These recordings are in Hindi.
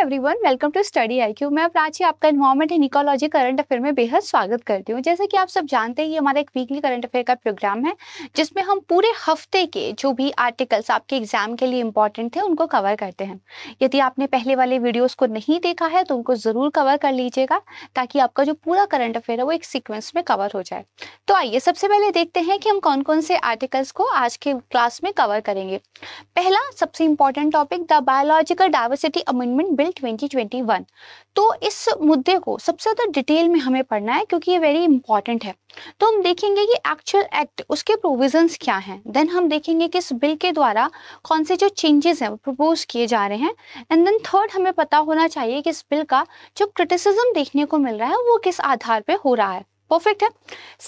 Everyone welcome to study I IQ मैं प्राची आपका environment and ecology current affair में बेहद स्वागत करती हूँ जैसे कि आप सब जानते हैं ये हमारा एक वीकली करंट अफेयर का प्रोग्राम है जिसमें हम पूरे हफ्ते के जो भी आर्टिकल्स आपके एग्जाम के लिए इंपॉर्टेंट थे उनको कवर करते हैं यदि आपने पहले वाले वीडियोज़ को नहीं देखा है तो उनको ज़रूर कवर कर लीजिएगा ताकि आपका जो पूरा करंट अफेयर है वो एक सिक्वेंस में कवर हो जाए तो आइए सबसे पहले देखते हैं कि हम कौन कौन से आर्टिकल्स को आज के क्लास में कवर करेंगे पहला सबसे important topic the biological diversity amendment bill April 2021 तो इस मुद्दे को सबसे ज़्यादा डिटेल में हमें पढ़ना है क्योंकि ये वेरी इंपॉर्टेंट है तो हम देखेंगे कि एक्चुअल एक्ट उसके प्रोविजंस क्या हैं देन हम देखेंगे कि इस बिल के द्वारा कौन से जो चेंजेस हैं वो प्रपोज किए जा रहे हैं एंड देन थर्ड हमें पता होना चाहिए कि इस बिल का जो क्रिटिसिज्म देखने को मिल रहा है वो किस आधार पर हो रहा है परफेक्ट है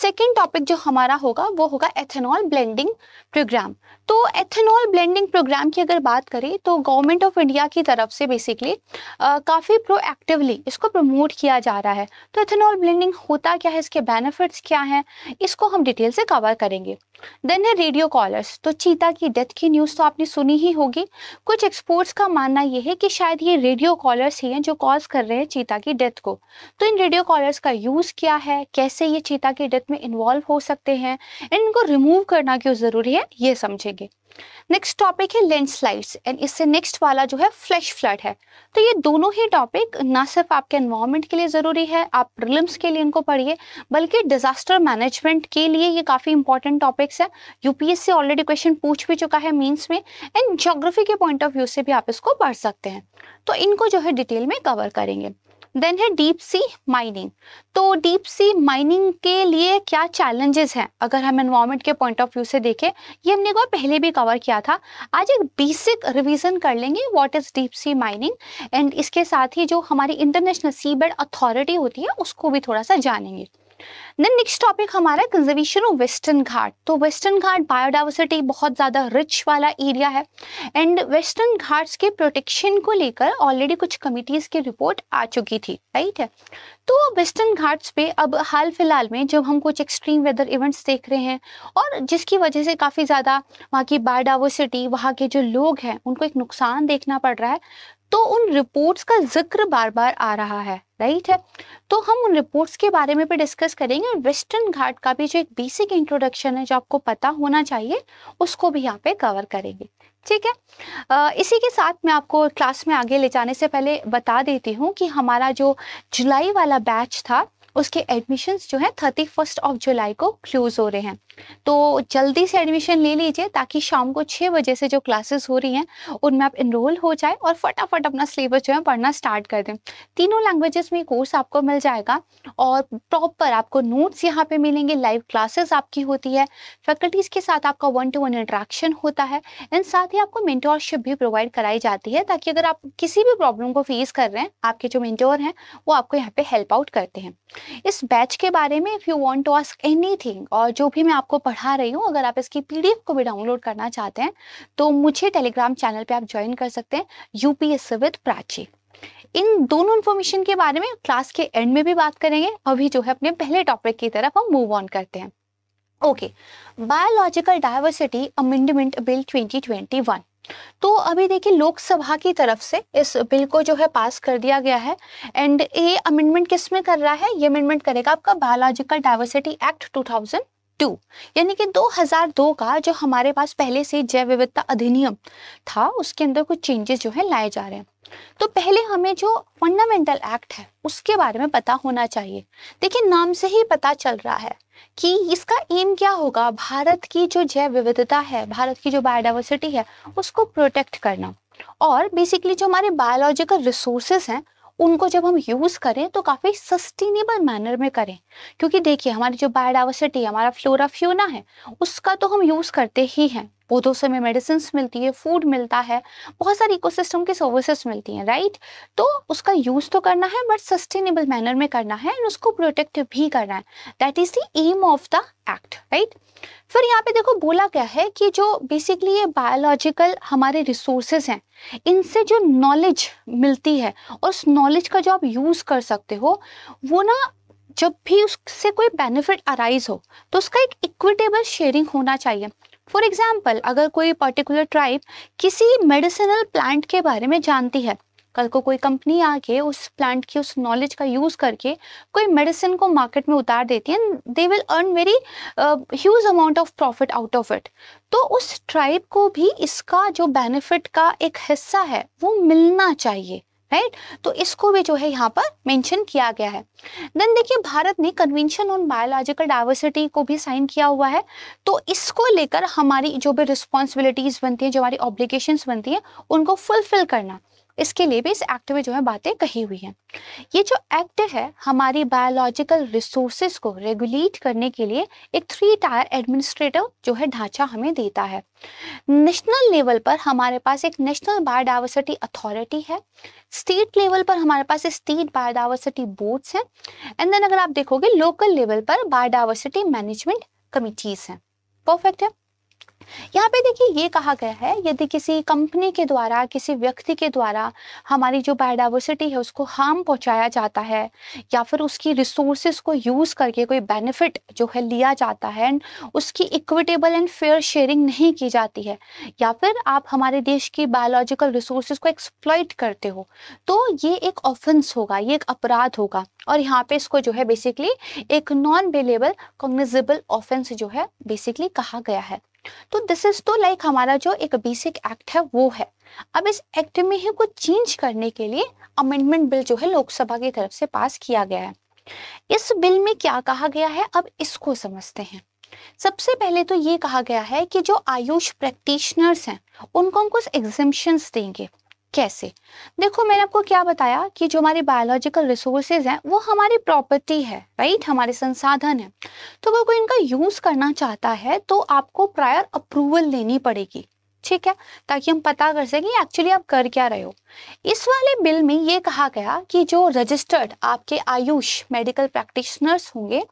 सेकेंड टॉपिक जो हमारा होगा वो होगा एथेनॉल ब्लेंडिंग प्रोग्राम तो एथेनॉल ब्लेंडिंग प्रोग्राम की अगर बात करें तो गवर्नमेंट ऑफ इंडिया की तरफ से बेसिकली काफ़ी प्रोएक्टिवली इसको प्रमोट किया जा रहा है तो एथेनॉल ब्लेंडिंग होता क्या है इसके बेनिफिट्स क्या हैं इसको हम डिटेल से कवर करेंगे देन है रेडियो कॉलर्स तो चीता की डेथ की न्यूज़ तो आपने सुनी ही होगी कुछ एक्सपोर्ट्स का मानना यह है कि शायद ये रेडियो कॉलर्स ही हैं जो कॉज कर रहे हैं चीता की डेथ को तो इन रेडियो कॉलर्स का यूज़ क्या है कैसे ये चीता की डेथ में इन्वॉल्व हो सकते हैं इनको रिमूव करना क्यों ज़रूरी है ये समझेंगे करेंगे नेक्स्ट टॉपिक है लैंडस्लाइड्स एंड इससे नेक्स्ट वाला जो है फ्लैश फ्लड है तो ये दोनों ही टॉपिक ना सिर्फ आपके एनवायरमेंट के लिए ज़रूरी है आप प्रिलिम्स के लिए इनको पढ़िए बल्कि डिजास्टर मैनेजमेंट के लिए ये काफ़ी इंपॉर्टेंट टॉपिक्स है यूपीएससी ऑलरेडी क्वेश्चन पूछ भी चुका है मीन्स में एंड जोग्राफी के पॉइंट ऑफ व्यू से भी आप इसको पढ़ सकते हैं तो इनको जो है डिटेल में कवर करेंगे देन है डीप सी माइनिंग तो डीप सी माइनिंग के लिए क्या चैलेंजेस हैं अगर हम एनवायरमेंट के पॉइंट ऑफ व्यू से देखें ये हमने को पहले भी कवर किया था आज एक बेसिक रिवीजन कर लेंगे what is deep sea mining and इसके साथ ही जो हमारी इंटरनेशनल सीबेड अथॉरिटी होती है उसको भी थोड़ा सा जानेंगे देन नेक्स्ट टॉपिक हमारा कंजर्वेशन ऑफ वेस्टर्न घाट तो वेस्टर्न घाट बायोडाइवर्सिटी बहुत ज़्यादा रिच वाला एरिया है एंड वेस्टर्न घाट्स के प्रोटेक्शन को लेकर ऑलरेडी कुछ कमिटीज़ की रिपोर्ट आ चुकी थी राइट है तो वेस्टर्न घाट्स पे अब हाल फिलहाल में जब हम कुछ एक्सट्रीम वेदर इवेंट्स देख रहे हैं और जिसकी वजह से काफ़ी ज़्यादा वहाँ की बायोडावर्सिटी वहाँ के जो लोग हैं उनको एक नुकसान देखना पड़ रहा है तो उन रिपोर्ट्स का जिक्र बार बार आ रहा है राइट है तो हम उन रिपोर्ट्स के बारे में भी डिस्कस करेंगे और वेस्टर्न घाट का भी जो एक बेसिक इंट्रोडक्शन है जो आपको पता होना चाहिए उसको भी यहाँ पे कवर करेंगे ठीक है इसी के साथ मैं आपको क्लास में आगे ले जाने से पहले बता देती हूँ कि हमारा जो जुलाई वाला बैच था उसके एडमिशन्स जो है थर्टी फर्स्ट ऑफ जुलाई को क्लोज हो रहे हैं तो जल्दी से एडमिशन ले लीजिए ताकि शाम को छः बजे से जो क्लासेस हो रही हैं उनमें आप इनरोल हो जाए और फटाफट अपना सिलेबस जो है पढ़ना स्टार्ट कर दें तीनों लैंग्वेजेस में कोर्स आपको मिल जाएगा और प्रॉपर आपको नोट्स यहाँ पर मिलेंगे लाइव क्लासेस आपकी होती है फैकल्टीज़ के साथ आपका वन टू वन इंट्रैक्शन होता है एंड साथ ही आपको मेंटोरशिप भी प्रोवाइड कराई जाती है ताकि अगर आप किसी भी प्रॉब्लम को फेस कर रहे हैं आपके जो मेंटोर हैं वो आपको यहाँ पे हेल्प आउट करते हैं इस बैच के बारे में if you want to ask anything और जो भी मैं आपको पढ़ा रही हूँ अगर आप इसकी पीडीएफ को भी डाउनलोड करना चाहते हैं तो मुझे टेलीग्राम चैनल पे आप ज्वाइन कर सकते हैं एस विद प्राची इन दोनों इन्फॉर्मेशन के बारे में क्लास के एंड में भी बात करेंगे अभी जो है अपने पहले टॉपिक की तरफ हम मूव ऑन करते हैं okay biological diversity amendment bill 2021 तो अभी देखिए लोकसभा की तरफ से इस बिल को जो है पास कर दिया गया है एंड ये अमेंडमेंट किस में कर रहा है ये अमेंडमेंट करेगा आपका बायोलॉजिकल डाइवर्सिटी एक्ट 2002 यानी कि 2002 का जो हमारे पास पहले से जैव विविधता अधिनियम था उसके अंदर कुछ चेंजेस जो है लाए जा रहे हैं तो पहले हमें जो फंडामेंटल एक्ट है उसके बारे में पता होना चाहिए देखिए नाम से ही पता चल रहा है कि इसका एम क्या होगा भारत की जो जैव विविधता है भारत की जो बायोडाइवर्सिटी है उसको प्रोटेक्ट करना और बेसिकली जो हमारे बायोलॉजिकल रिसोर्सेस हैं उनको जब हम यूज़ करें तो काफ़ी सस्टेनेबल मैनर में करें क्योंकि देखिए हमारी जो बायोडावर्सिटी हमारा फ्लोरा फ्यूना है उसका तो हम यूज़ करते ही हैं पौधों से हमें मेडिसिन मिलती है फूड मिलता है बहुत सारी इकोसिस्टम की सर्विसेज मिलती हैं राइट तो उसका यूज़ तो करना है बट सस्टेनेबल मैनर में करना है एंड उसको प्रोटेक्ट भी करना है that is the aim of the act right फिर यहाँ पे देखो बोला क्या है कि जो बेसिकली ये बायोलॉजिकल हमारे रिसोर्सेज हैं इनसे जो नॉलेज मिलती है और उस नॉलेज का जो आप यूज़ कर सकते हो वो ना जब भी उससे कोई बेनिफिट अराइज हो तो उसका एक इक्विटेबल शेयरिंग होना चाहिए फॉर एग्जाम्पल अगर कोई पर्टिकुलर ट्राइब किसी मेडिसिनल प्लांट के बारे में जानती है कल को कोई कंपनी आके उस प्लांट की उस नॉलेज का यूज़ करके कोई मेडिसिन को मार्केट में उतार देती है they will earn very huge amount of profit out of it तो उस ट्राइब को भी इसका जो बेनिफिट का एक हिस्सा है वो मिलना चाहिए राइट तो इसको भी जो है यहाँ पर मेंशन किया गया है देन देखिए भारत ने कन्वेंशन ऑन बायोलॉजिकल डाइवर्सिटी को भी साइन किया हुआ है तो इसको लेकर हमारी जो भी रिस्पॉन्सिबिलिटीज बनती है जो हमारी ऑब्लिगेशंस बनती है उनको फुलफिल करना इसके लिए भी इस एक्ट में जो है बातें कही हुई हैं ये जो एक्ट है हमारी बायोलॉजिकल रिसोर्सेज को रेगुलेट करने के लिए एक थ्री टायर एडमिनिस्ट्रेटिव जो है ढांचा हमें देता है नेशनल लेवल पर हमारे पास एक नेशनल बायोडाइवर्सिटी अथॉरिटी है स्टेट लेवल पर हमारे पास स्टेट बायोडाइवर्सिटी बोर्ड्स हैं एंड देन अगर आप देखोगे लोकल लेवल पर बायोडाइवर्सिटी मैनेजमेंट कमिटीज हैं परफेक्ट है यहाँ पे देखिए ये कहा गया है यदि किसी कंपनी के द्वारा किसी व्यक्ति के द्वारा हमारी जो बायोडाइवर्सिटी है उसको हार्म पहुंचाया जाता है या फिर उसकी रिसोर्सेज को यूज़ करके कोई बेनिफिट जो है लिया जाता है एंड उसकी इक्विटेबल एंड फेयर शेयरिंग नहीं की जाती है या फिर आप हमारे देश की बायोलॉजिकल रिसोर्सेज को एक्सप्लॉइट करते हो तो ये एक ऑफेंस होगा ये एक अपराध होगा और यहाँ पे इसको जो है बेसिकली एक नॉन बेलेबल कॉग्निजेबल ऑफेंस जो है बेसिकली कहा गया है तो दिस इज तो लाइक हमारा जो एक बेसिक एक्ट है वो है अब इस एक्ट में ही कुछ चेंज करने के लिए अमेंडमेंट बिल जो है लोकसभा की तरफ से पास किया गया है इस बिल में क्या कहा गया है अब इसको समझते हैं सबसे पहले तो ये कहा गया है कि जो आयुष प्रैक्टिशनर्स हैं उनको हम कुछ एग्जिमशन देंगे कैसे देखो मैंने आपको क्या बताया कि जो हमारी बायोलॉजिकल रिसोर्सेज हैं वो हमारी प्रॉपर्टी है राइट हमारे संसाधन है तो अगर कोई इनका यूज़ करना चाहता है तो आपको प्रायर अप्रूवल लेनी पड़ेगी ठीक है ताकि हम पता कर सकें एक्चुअली आप कर क्या रहे हो इस वाले बिल में ये कहा गया कि जो रजिस्टर्ड आपके आयुष मेडिकल प्रैक्टिशनर्स होंगे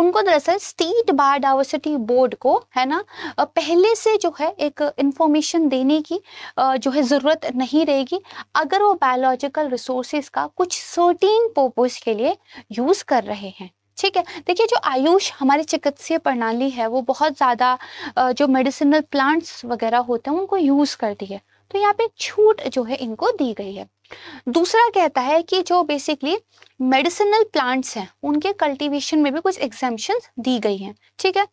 उनको दरअसल स्टेट बायोडावर्सिटी बोर्ड को है ना पहले से जो है एक इंफॉर्मेशन देने की जो है ज़रूरत नहीं रहेगी अगर वो बायोलॉजिकल रिसोर्सेज का कुछ सर्टीन पर्पज़ के लिए यूज़ कर रहे हैं ठीक है देखिए जो आयुष हमारी चिकित्सीय प्रणाली है वो बहुत ज़्यादा जो मेडिसिनल प्लांट्स वगैरह होते हैं उनको यूज़ करती है तो यहाँ पे छूट जो है इनको दी गई है दूसरा कहता है कि जो बेसिकली मेडिसिनल प्लांट्स हैं उनके कल्टीवेशन में भी कुछ एग्जामेशन दी गई हैं ठीक है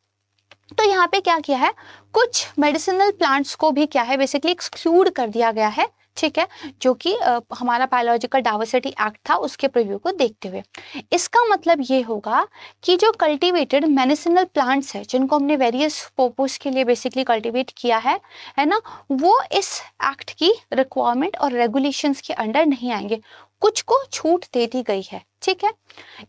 तो यहाँ पे क्या किया है कुछ मेडिसिनल प्लांट्स को भी क्या है बेसिकली एक्सक्लूड कर दिया गया है ठीक है जो कि हमारा बायोलॉजिकल डाइवर्सिटी एक्ट था उसके प्रिव्यू को देखते हुए इसका मतलब ये होगा कि जो कल्टीवेटेड मेडिसिनल प्लांट्स है जिनको हमने वेरियस पर्पज के लिए बेसिकली कल्टिवेट किया है है ना वो इस एक्ट की रिक्वायरमेंट और रेगुलेशन के अंडर नहीं आएंगे कुछ को छूट दे दी गई है ठीक है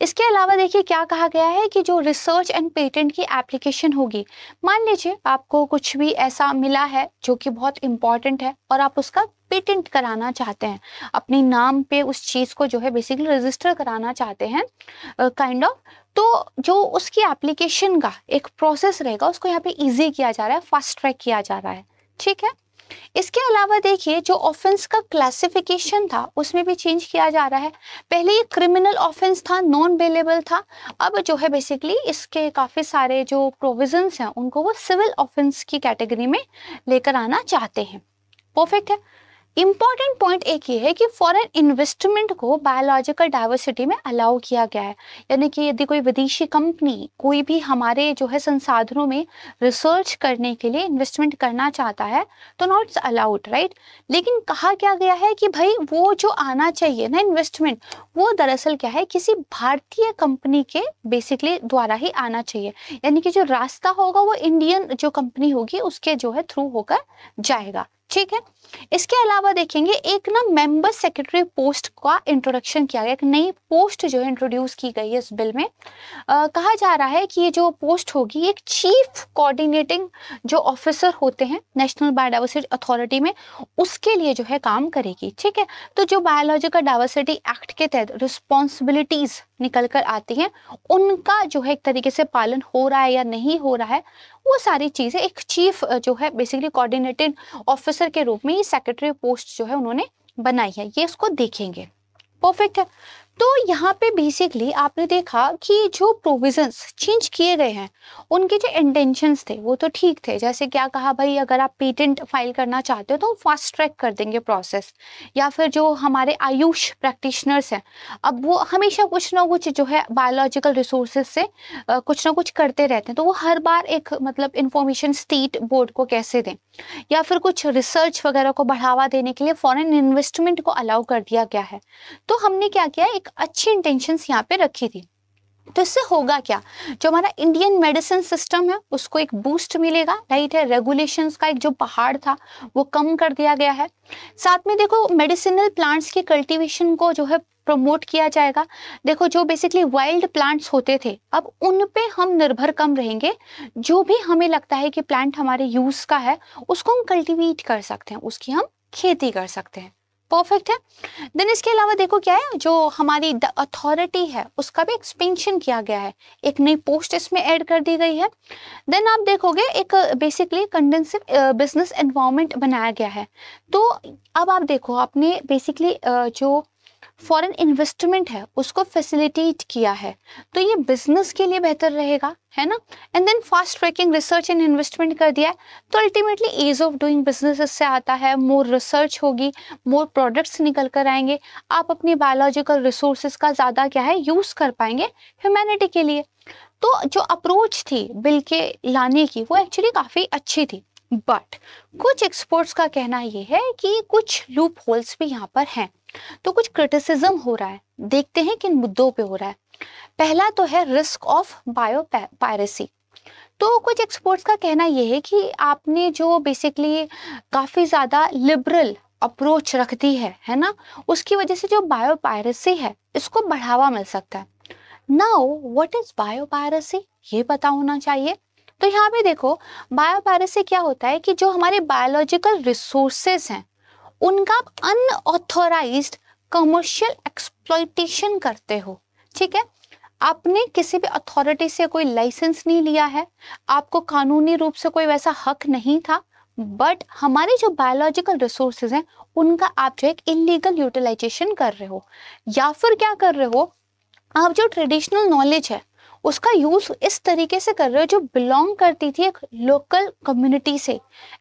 इसके अलावा देखिए क्या कहा गया है कि जो रिसर्च एंड पेटेंट की एप्लीकेशन होगी मान लीजिए आपको कुछ भी ऐसा मिला है जो कि बहुत इंपॉर्टेंट है और आप उसका पेटेंट कराना चाहते हैं अपने नाम पे उस चीज़ को जो है बेसिकली रजिस्टर कराना चाहते हैं kind uh, of kind of, तो जो उसकी एप्लीकेशन का एक प्रोसेस रहेगा उसको यहाँ पे इजी किया जा रहा है फास्ट ट्रैक किया जा रहा है ठीक है इसके अलावा देखिए जो ऑफेंस का क्लासिफिकेशन था उसमें भी चेंज किया जा रहा है पहले ये क्रिमिनल ऑफेंस था नॉन बेलेबल था अब जो है बेसिकली इसके काफ़ी सारे जो प्रोविजंस हैं उनको वो सिविल ऑफेंस की कैटेगरी में लेकर आना चाहते हैं परफेक्ट है इम्पॉर्टेंट पॉइंट एक ये है कि फॉरेन इन्वेस्टमेंट को बायोलॉजिकल डाइवर्सिटी में अलाउ किया गया है यानी कि यदि कोई विदेशी कंपनी कोई भी हमारे जो है संसाधनों में रिसर्च करने के लिए इन्वेस्टमेंट करना चाहता है तो नॉट अलाउड राइट लेकिन कहा क्या गया है कि भाई वो जो आना चाहिए ना इन्वेस्टमेंट वो दरअसल क्या है किसी भारतीय कंपनी के बेसिकली द्वारा ही आना चाहिए यानी कि जो रास्ता होगा वो इंडियन जो कंपनी होगी उसके जो है थ्रू होकर जाएगा ठीक है इसके अलावा देखेंगे एक ना मेंबर सेक्रेटरी पोस्ट का इंट्रोडक्शन किया गया एक नई पोस्ट जो है इंट्रोड्यूस की गई है इस बिल में आ, कहा जा रहा है कि ये जो पोस्ट होगी एक चीफ कोऑर्डिनेटिंग जो ऑफिसर होते हैं नेशनल बायोडावर्सिटी अथॉरिटी में उसके लिए जो है काम करेगी ठीक है तो जो बायोलॉजिकल डाइवर्सिटी एक्ट के तहत रिस्पॉन्सिबिलिटीज निकल कर आती हैं उनका जो है एक तरीके से पालन हो रहा है या नहीं हो रहा है वो सारी चीज़ें एक चीफ जो है बेसिकली कोऑर्डिनेटेड ऑफिसर के रूप में ये सेक्रेटरी पोस्ट जो है उन्होंने बनाई है ये इसको देखेंगे परफेक्ट है तो यहाँ पे बेसिकली आपने देखा कि जो प्रोविजंस चेंज किए गए हैं उनके जो इंटेंशंस थे वो तो ठीक थे जैसे क्या कहा भाई अगर आप पेटेंट फाइल करना चाहते हो तो हम फास्ट ट्रैक कर देंगे प्रोसेस या फिर जो हमारे आयुष प्रैक्टिशनर्स हैं अब वो हमेशा कुछ ना कुछ जो है बायोलॉजिकल रिसोर्सेज से कुछ ना कुछ करते रहते हैं तो वो हर बार एक मतलब इंफॉर्मेशन स्टेट बोर्ड को कैसे दें या फिर कुछ रिसर्च वगैरह को बढ़ावा देने के लिए फ़ॉरन इन्वेस्टमेंट को अलाउ कर दिया गया है तो हमने क्या किया एक अच्छी इंटेंशन यहाँ पे रखी थी तो इससे होगा क्या जो हमारा इंडियन मेडिसिन सिस्टम है उसको एक बूस्ट मिलेगा राइट है रेगुलेशंस का एक जो पहाड़ था वो कम कर दिया गया है साथ में देखो मेडिसिनल प्लांट्स की कल्टीवेशन को जो है प्रमोट किया जाएगा देखो जो बेसिकली वाइल्ड प्लांट्स होते थे अब उन पे हम निर्भर कम रहेंगे जो भी हमें लगता है कि प्लांट हमारे यूज़ का है उसको हम कल्टिवेट कर सकते हैं उसकी हम खेती कर सकते हैं परफेक्ट है देन इसके अलावा देखो क्या है जो हमारी द अथॉरिटी है उसका भी एक्सपेंशन किया गया है एक नई पोस्ट इसमें ऐड कर दी गई है देन आप देखोगे एक बेसिकली कंडेंसिव बिजनेस एनवायरमेंट बनाया गया है तो अब आप देखो आपने बेसिकली जो फॉरेन इन्वेस्टमेंट है उसको फैसिलिटेट किया है तो ये बिजनेस के लिए बेहतर रहेगा है ना and then fast tracking research and investment कर दिया है तो ultimately ease of doing business इससे आता है मोर रिसर्च होगी मोर प्रोडक्ट्स निकल कर आएंगे आप अपनी बायोलॉजिकल रिसोर्सेज का ज़्यादा क्या है यूज़ कर पाएंगे ह्यूमैनिटी के लिए तो जो अप्रोच थी बिल के लाने की वो एक्चुअली काफ़ी अच्छी थी बट कुछ एक्सपर्ट्स का कहना ये है कि कुछ लूप होल्स भी यहाँ पर हैं तो कुछ क्रिटिसिज्म हो रहा है देखते हैं किन मुद्दों पे हो रहा है पहला तो है रिस्क ऑफ बायो पायरेसी तो कुछ एक्सपर्ट्स का कहना यह है कि आपने जो बेसिकली काफ़ी ज़्यादा लिबरल अप्रोच रख दी है है ना उसकी वजह से जो बायो पायरेसी है इसको बढ़ावा मिल सकता है now what is biopiracy ये पता होना चाहिए तो यहाँ पे देखो बायोपायरस से क्या होता है कि जो हमारे बायोलॉजिकल रिसोर्सेस हैं उनका आप अनऑथोराइज कमर्शियल एक्सप्लॉयटेशन करते हो ठीक है आपने किसी भी अथॉरिटी से कोई लाइसेंस नहीं लिया है आपको कानूनी रूप से कोई वैसा हक नहीं था बट हमारे जो बायोलॉजिकल रिसोर्सेज हैं उनका आप जो एक इलीगल यूटिलाइजेशन कर रहे हो या फिर क्या कर रहे हो आप जो ट्रेडिशनल नॉलेज है उसका यूज़ इस तरीके से कर रहे हो जो बिलोंग करती थी एक लोकल कम्युनिटी से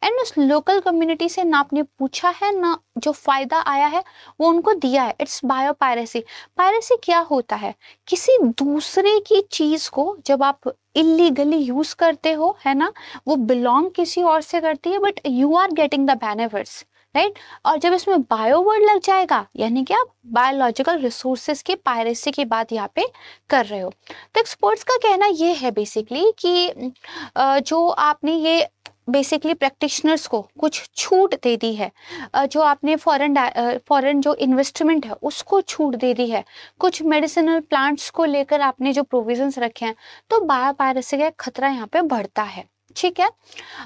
एंड उस लोकल कम्युनिटी से ना आपने पूछा है ना जो फ़ायदा आया है वो उनको दिया है इट्स बायो पायरेसी पायरेसी क्या होता है किसी दूसरे की चीज़ को जब आप इलीगली यूज़ करते हो है ना वो बिलोंग किसी और से करती है but you are getting the benefits right और जब इसमें बायो वर्ड लग जाएगा यानी कि आप बायोलॉजिकल रिसोर्सेज की पायरेसी की बात यहाँ पे कर रहे हो तो एक्सपर्ट्स का कहना ये है बेसिकली कि जो आपने ये बेसिकली प्रैक्टिशनर्स को कुछ छूट दे दी है जो आपने फॉरेन फॉरेन जो इन्वेस्टमेंट है उसको छूट दे दी है कुछ मेडिसिनल प्लांट्स को लेकर आपने जो प्रोविजंस रखे हैं तो बायोपायरेसी का खतरा यहाँ पे बढ़ता है ठीक है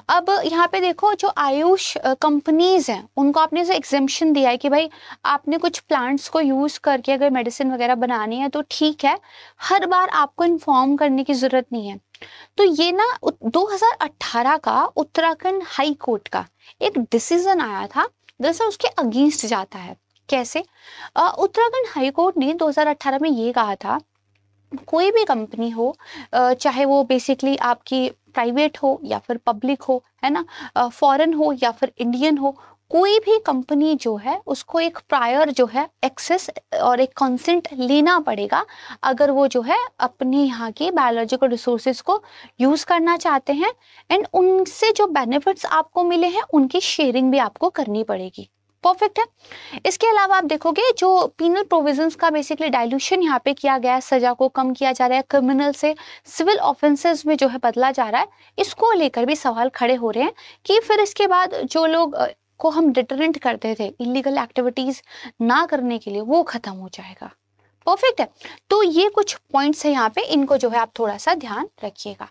अब यहाँ पे देखो जो आयुष कंपनीज हैं उनको आपने जो एग्जेम्पन दिया है कि भाई आपने कुछ प्लांट्स को यूज़ करके अगर मेडिसिन वगैरह बनानी है तो ठीक है हर बार आपको इन्फॉर्म करने की ज़रूरत नहीं है तो ये ना 2018 का उत्तराखंड हाई कोर्ट का एक डिसीजन आया था दरअसल उसके अगेंस्ट जाता है कैसे उत्तराखंड हाई कोर्ट ने दो में ये कहा था कोई भी कंपनी हो चाहे वो बेसिकली आपकी प्राइवेट हो या फिर पब्लिक हो है ना फॉरेन हो या फिर इंडियन हो कोई भी कंपनी जो है उसको एक प्रायर जो है एक्सेस और एक कंसेंट लेना पड़ेगा अगर वो जो है अपने यहाँ के बायोलॉजिकल रिसोर्सेज को यूज़ करना चाहते हैं एंड उनसे जो बेनिफिट्स आपको मिले हैं उनकी शेयरिंग भी आपको करनी पड़ेगी परफेक्ट है इसके अलावा आप देखोगे जो पीनल प्रोविजंस का बेसिकली डाइल्यूशन यहाँ पे किया गया है सजा को कम किया जा रहा है क्रिमिनल से सिविल ऑफेंसेस में जो है बदला जा रहा है इसको लेकर भी सवाल खड़े हो रहे हैं कि फिर इसके बाद जो लोग को हम डिटरेंट करते थे इलीगल एक्टिविटीज़ ना करने के लिए वो ख़त्म हो जाएगा परफेक्ट है तो ये कुछ पॉइंट्स है यहाँ पे इनको जो है आप थोड़ा सा ध्यान रखिएगा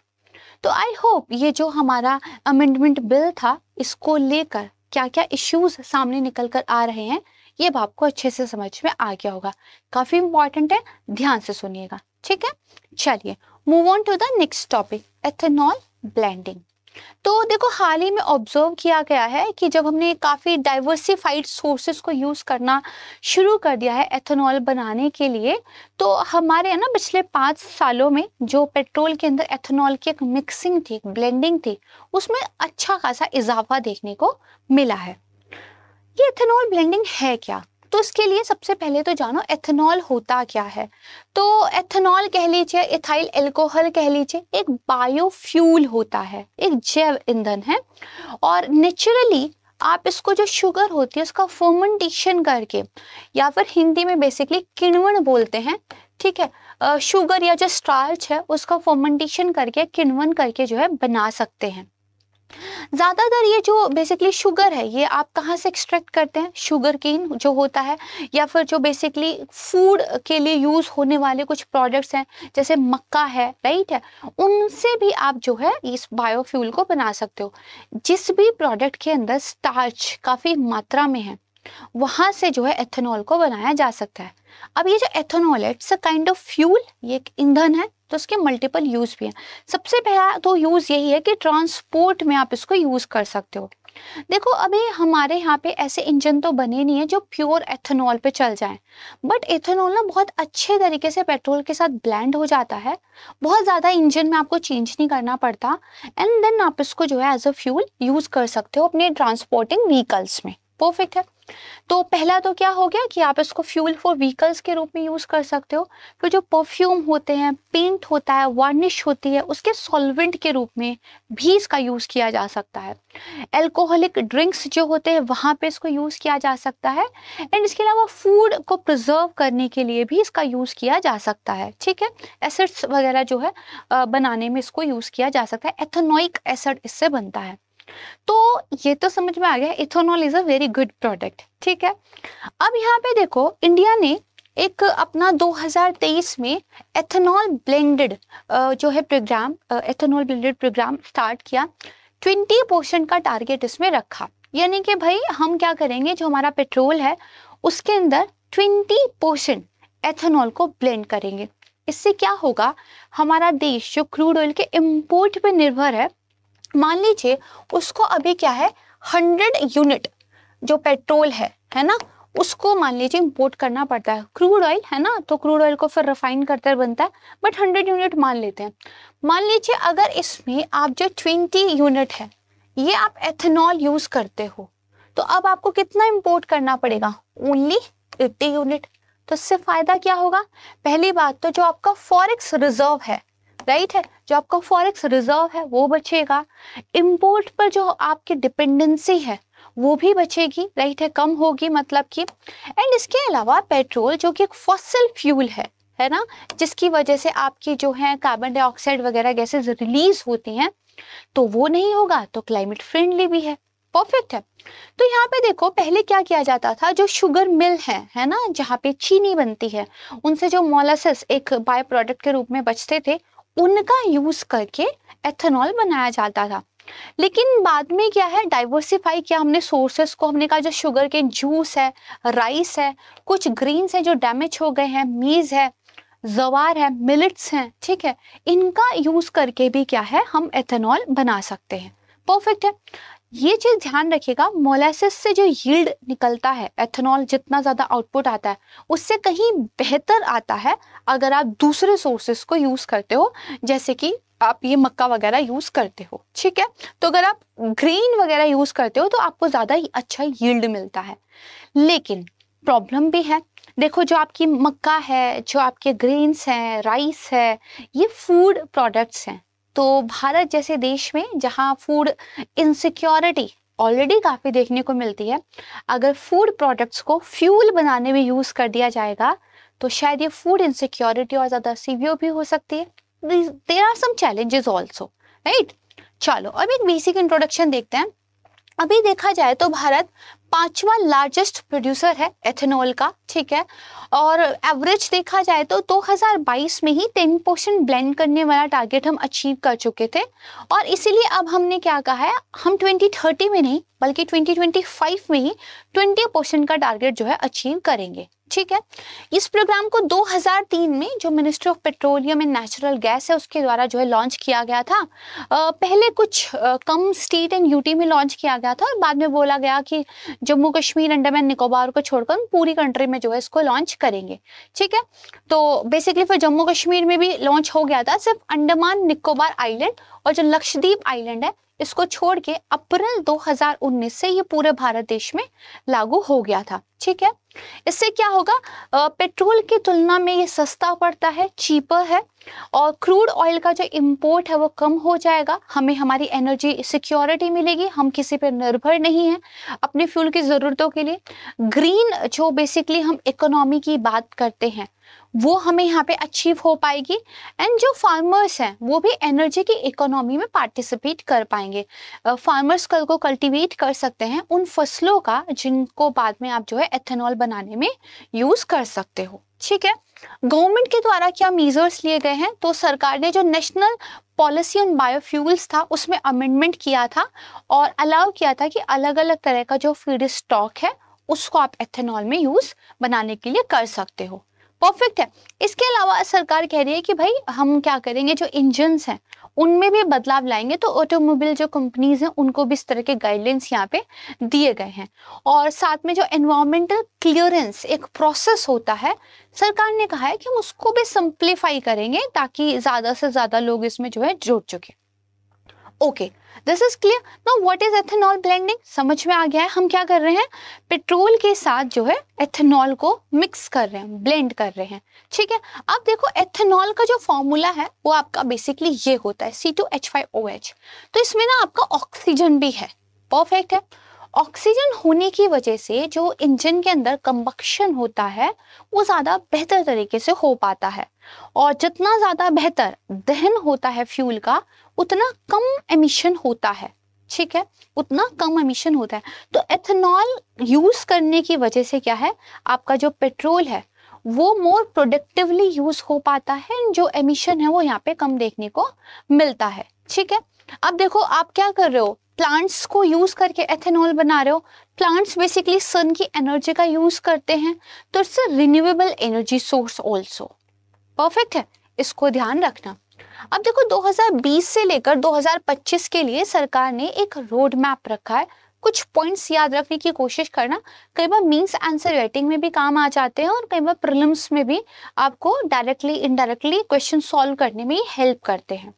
तो आई होप ये जो हमारा अमेंडमेंट बिल था इसको लेकर क्या क्या इश्यूज सामने निकल कर आ रहे हैं ये अब आपको अच्छे से समझ में आ गया होगा काफी इंपॉर्टेंट है ध्यान से सुनिएगा ठीक है चलिए move on to the next topic ethanol blending तो देखो हाल ही में ऑब्जर्व किया गया है कि जब हमने काफ़ी डाइवर्सिफाइड सोर्सेज को यूज़ करना शुरू कर दिया है एथेनॉल बनाने के लिए तो हमारे ना पिछले पाँच सालों में जो पेट्रोल के अंदर एथेनॉल की एक मिक्सिंग थी ब्लेंडिंग थी उसमें अच्छा खासा इजाफा देखने को मिला है ये एथेनॉल ब्लेंडिंग है क्या तो इसके लिए सबसे पहले तो जानो एथेनॉल होता क्या है तो एथेनॉल कह लीजिए इथाइल एल्कोहल कह लीजिए एक बायोफ्यूल होता है एक जैव ईंधन है और नेचुरली आप इसको जो शुगर होती है उसका फर्मेंटेशन करके या फिर हिंदी में बेसिकली किण्वन बोलते हैं ठीक है शुगर या जो स्टार्च है उसका फर्मेंटेशन करके किण्वन करके जो है बना सकते हैं ज़्यादातर ये जो बेसिकली शुगर है ये आप कहाँ से एक्सट्रैक्ट करते हैं शुगर केन जो होता है या फिर जो बेसिकली फूड के लिए यूज़ होने वाले कुछ प्रोडक्ट्स हैं जैसे मक्का है राइट है उनसे भी आप जो है इस बायोफ्यूल को बना सकते हो जिस भी प्रोडक्ट के अंदर स्टार्च काफ़ी मात्रा में है वहाँ से जो है एथेनॉल को बनाया जा सकता है अब ये जो एथेनॉल है it's a kind of fuel ये एक ईंधन है तो इसके मल्टीपल यूज़ भी हैं सबसे पहला तो यूज़ यही है कि ट्रांसपोर्ट में आप इसको यूज़ कर सकते हो देखो अभी हमारे यहाँ पे ऐसे इंजन तो बने नहीं है जो प्योर एथेनॉल पे चल जाए बट एथेनॉल ना बहुत अच्छे तरीके से पेट्रोल के साथ ब्लेंड हो जाता है बहुत ज़्यादा इंजन में आपको चेंज नहीं करना पड़ता एंड देन आप इसको जो है एज अ फ्यूल यूज़ कर सकते हो अपने ट्रांसपोर्टिंग व्हीकल्स में परफेक्ट है तो पहला तो क्या हो गया कि आप इसको फ्यूल फॉर व्हीकल्स के रूप में यूज़ कर सकते हो फिर तो जो परफ्यूम होते हैं पेंट होता है वार्निश होती है उसके सॉल्वेंट के रूप में भी इसका यूज़ किया जा सकता है एल्कोहलिक ड्रिंक्स जो होते हैं वहाँ पे इसको यूज़ किया जा सकता है एंड इसके अलावा फूड को प्रिजर्व करने के लिए भी इसका यूज़ किया जा सकता है ठीक है एसिड्स वगैरह जो है बनाने में इसको यूज़ किया जा सकता है एथेनोइक एसिड इससे बनता है तो ये तो समझ में आ गया ethanol is a very good product ठीक है अब यहाँ पे देखो इंडिया ने एक अपना 2023 में एथेनॉल ब्लेंडेड जो है program ethanol blended program start किया 20 परसेंट का टारगेट इसमें रखा यानी कि भाई हम क्या करेंगे जो हमारा पेट्रोल है उसके अंदर 20 परसेंट एथेनॉल को ब्लेंड करेंगे इससे क्या होगा हमारा देश जो क्रूड ऑयल के इम्पोर्ट पे निर्भर है मान लीजिए उसको अभी क्या है हंड्रेड यूनिट जो पेट्रोल है है ना उसको मान लीजिए इम्पोर्ट करना पड़ता है क्रूड ऑयल है ना तो क्रूड ऑयल को फिर रिफाइन करते बनता है बट हंड्रेड यूनिट मान लेते हैं मान लीजिए अगर इसमें आप जो ट्वेंटी यूनिट है ये आप एथेनॉल यूज करते हो तो अब आपको कितना इम्पोर्ट करना पड़ेगा ओनली एट्टी यूनिट तो इससे फायदा क्या होगा पहली बात तो जो आपका फॉरेक्स रिजर्व है राइट है जो आपका फॉरेक्स रिजर्व है वो बचेगा इम्पोर्ट पर जो आपकी डिपेंडेंसी है वो भी बचेगी राइट है कम होगी मतलब कि एंड इसके अलावा पेट्रोल जो कि एक फॉसिल फ्यूल है है ना जिसकी वजह से आपकी जो है कार्बन डाइऑक्साइड वगैरह गैसेज रिलीज होती हैं तो वो नहीं होगा तो क्लाइमेट फ्रेंडली भी है परफेक्ट है तो यहाँ पे देखो पहले क्या किया जाता था जो शुगर मिल है है ना जहाँ पे चीनी बनती है उनसे जो मोलासिस एक बाय प्रोडक्ट के रूप में बचते थे उनका यूज़ करके एथेनॉल बनाया जाता था लेकिन बाद में क्या है डाइवर्सिफाई किया हमने सोर्सेस को हमने कहा जो शुगर के जूस है राइस है कुछ ग्रीन्स हैं जो डैमेज हो गए हैं मीज़ है जवार है मिलेट्स हैं ठीक है इनका यूज़ करके भी क्या है हम एथेनॉल बना सकते हैं परफेक्ट है ये चीज ध्यान रखिएगा मोलेसिस से जो यील्ड निकलता है एथेनॉल जितना ज़्यादा आउटपुट आता है उससे कहीं बेहतर आता है अगर आप दूसरे सोर्सेस को यूज़ करते हो जैसे कि आप ये मक्का वगैरह यूज़ करते हो ठीक है तो अगर आप ग्रेन वगैरह यूज़ करते हो तो आपको ज़्यादा ही अच्छा यील्ड मिलता है लेकिन प्रॉब्लम भी है देखो जो आपकी मक्का है जो आपके ग्रेन्स हैं राइस है ये फूड प्रोडक्ट्स हैं तो भारत जैसे देश में जहाँ फूड इनसिक्योरिटी ऑलरेडी काफ़ी देखने को मिलती है अगर फूड प्रोडक्ट्स को फ्यूल बनाने में यूज़ कर दिया जाएगा तो शायद ये फूड इनसिक्योरिटी और ज़्यादा सीवियर भी हो सकती है there are some challenges also right चलो अब एक बेसिक इंट्रोडक्शन देखते हैं अभी देखा जाए तो भारत पांचवा लार्जेस्ट प्रोड्यूसर है एथेनॉल का ठीक है और एवरेज देखा जाए तो 2022 में ही 10 परसेंट ब्लेंड करने वाला टारगेट हम अचीव कर चुके थे और इसीलिए अब हमने क्या कहा है हम 2030 में नहीं बल्कि 2025 में ही 20 परसेंट का टारगेट जो है अचीव करेंगे ठीक है इस प्रोग्राम को 2003 में जो ministry of petroleum and natural gas है उसके द्वारा जो है लॉन्च किया गया था पहले कुछ कम स्टेट एंड यूटी में लॉन्च किया गया था और बाद में बोला गया कि जम्मू कश्मीर अंडमान निकोबार को छोड़कर हम पूरी कंट्री में जो है इसको लॉन्च करेंगे ठीक है तो बेसिकली फिर जम्मू कश्मीर में भी लॉन्च हो गया था सिर्फ अंडमान निकोबार आइलैंड और जो लक्षद्वीप आइलैंड है इसको छोड़ के अप्रैल 2019 से ये पूरे भारत देश में लागू हो गया था ठीक है इससे क्या होगा पेट्रोल की तुलना में ये सस्ता पड़ता है चीपर है और क्रूड ऑयल का जो इम्पोर्ट है वो कम हो जाएगा हमें हमारी एनर्जी सिक्योरिटी मिलेगी हम किसी पर निर्भर नहीं है अपने फ्यूल की ज़रूरतों के लिए ग्रीन जो बेसिकली हम इकोनॉमी की बात करते हैं वो हमें यहाँ पे अचीव हो पाएगी एंड जो फार्मर्स हैं वो भी एनर्जी की इकोनॉमी में पार्टिसिपेट कर पाएंगे फार्मर्स कल को कल्टीवेट कर सकते हैं उन फसलों का जिनको बाद में आप जो है एथेनॉल बनाने में यूज़ कर सकते हो ठीक है गवर्नमेंट के द्वारा क्या मेजर्स लिए गए हैं तो सरकार ने जो नेशनल पॉलिसी ऑन बायोफ्यूल्स था उसमें अमेंडमेंट किया था और अलाउ किया था कि अलग अलग तरह का जो फीड स्टॉक है उसको आप एथेनॉल में यूज़ बनाने के लिए कर सकते हो परफेक्ट है इसके अलावा सरकार कह रही है कि भाई हम क्या करेंगे जो इंजन्स हैं उनमें भी बदलाव लाएंगे तो ऑटोमोबाइल जो कंपनीज हैं उनको भी इस तरह के गाइडलाइंस यहाँ पे दिए गए हैं और साथ में जो एनवायरमेंटल क्लियरेंस एक प्रोसेस होता है सरकार ने कहा है कि हम उसको भी सिंप्लीफाई करेंगे ताकि ज़्यादा से ज़्यादा लोग इसमें जो है जुड़ चुके okay this is clear no what is ethanol blending समझ में आ गया है हम क्या कर रहे हैं पेट्रोल के साथ जो है एथेनॉल को मिक्स कर रहे हैं ब्लेंड कर रहे हैं ठीक है अब देखो एथेनॉल का जो फॉर्मूला है वो आपका बेसिकली ये होता है C two H five O H तो इसमें ना आपका ऑक्सीजन भी है परफेक्ट है ऑक्सीजन होने की वजह से जो इंजन के अंदर कंबक्शन होता है वो ज़्यादा बेहतर तरीके से हो पाता है और जितना ज़्यादा बेहतर दहन होता है फ्यूल का उतना कम एमिशन होता है ठीक है उतना कम एमिशन होता है तो एथेनॉल यूज करने की वजह से क्या है आपका जो पेट्रोल है वो मोर प्रोडक्टिवली यूज हो पाता है जो एमिशन है वो यहाँ पे कम देखने को मिलता है ठीक है अब देखो आप क्या कर रहे हो प्लांट्स को यूज करके एथेनॉल बना रहे हो प्लांट्स बेसिकली सन की एनर्जी का यूज करते हैं तो it's renewable energy source also perfect है इसको ध्यान रखना अब देखो 2020 से लेकर 2025 के लिए सरकार ने एक रोड मैप रखा है कुछ पॉइंट्स याद रखने की कोशिश करना कई बार मींस आंसर राइटिंग में भी काम आ जाते हैं और कई बार प्रिलिम्स में भी आपको डायरेक्टली इनडायरेक्टली क्वेश्चन सॉल्व करने में हेल्प करते हैं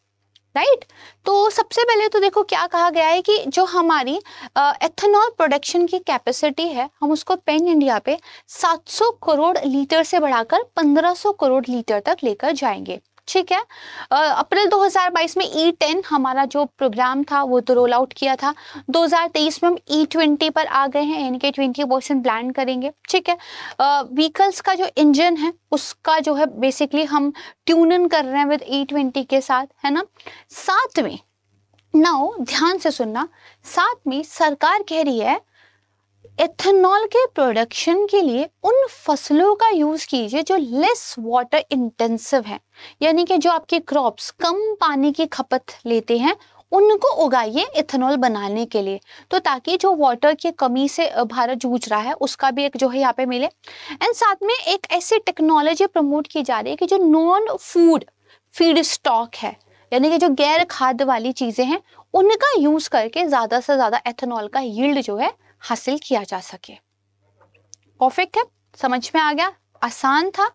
राइट right? तो सबसे पहले तो देखो क्या कहा गया है कि जो हमारी एथेनॉल प्रोडक्शन की कैपेसिटी है हम उसको पेन इंडिया पे 700 करोड़ लीटर से बढ़ाकर 1500 करोड़ लीटर तक लेकर जाएंगे ठीक है अप्रैल 2022 में ई e टेन हमारा जो प्रोग्राम था वो तो रोल आउट किया था 2023 में हम ई e ट्वेंटी पर आ गए हैं यानी कि ट्वेंटी परसेंट ब्लैंड करेंगे ठीक है व्हीकल्स का जो इंजन है उसका जो है बेसिकली हम ट्यून इन कर रहे हैं विद ई ट्वेंटी के साथ है ना साथ में ना ध्यान से सुनना साथ में सरकार कह रही है एथेनॉल के प्रोडक्शन के लिए उन फसलों का यूज़ कीजिए जो लेस वाटर इंटेंसिव है यानी कि जो आपके क्रॉप्स कम पानी की खपत लेते हैं उनको उगाइए इथेनॉल बनाने के लिए तो ताकि जो वाटर की कमी से भारत जूझ रहा है उसका भी एक जो है यहाँ पे मिले एंड साथ में एक ऐसी टेक्नोलॉजी प्रमोट की जा रही है कि जो नॉन फूड फीड स्टॉक है यानी कि जो गैर खाद वाली चीज़ें हैं उनका यूज़ करके ज़्यादा से ज़्यादा एथेनॉल का यील्ड जो है हासिल किया जा सके परफेक्ट है समझ में आ गया आसान था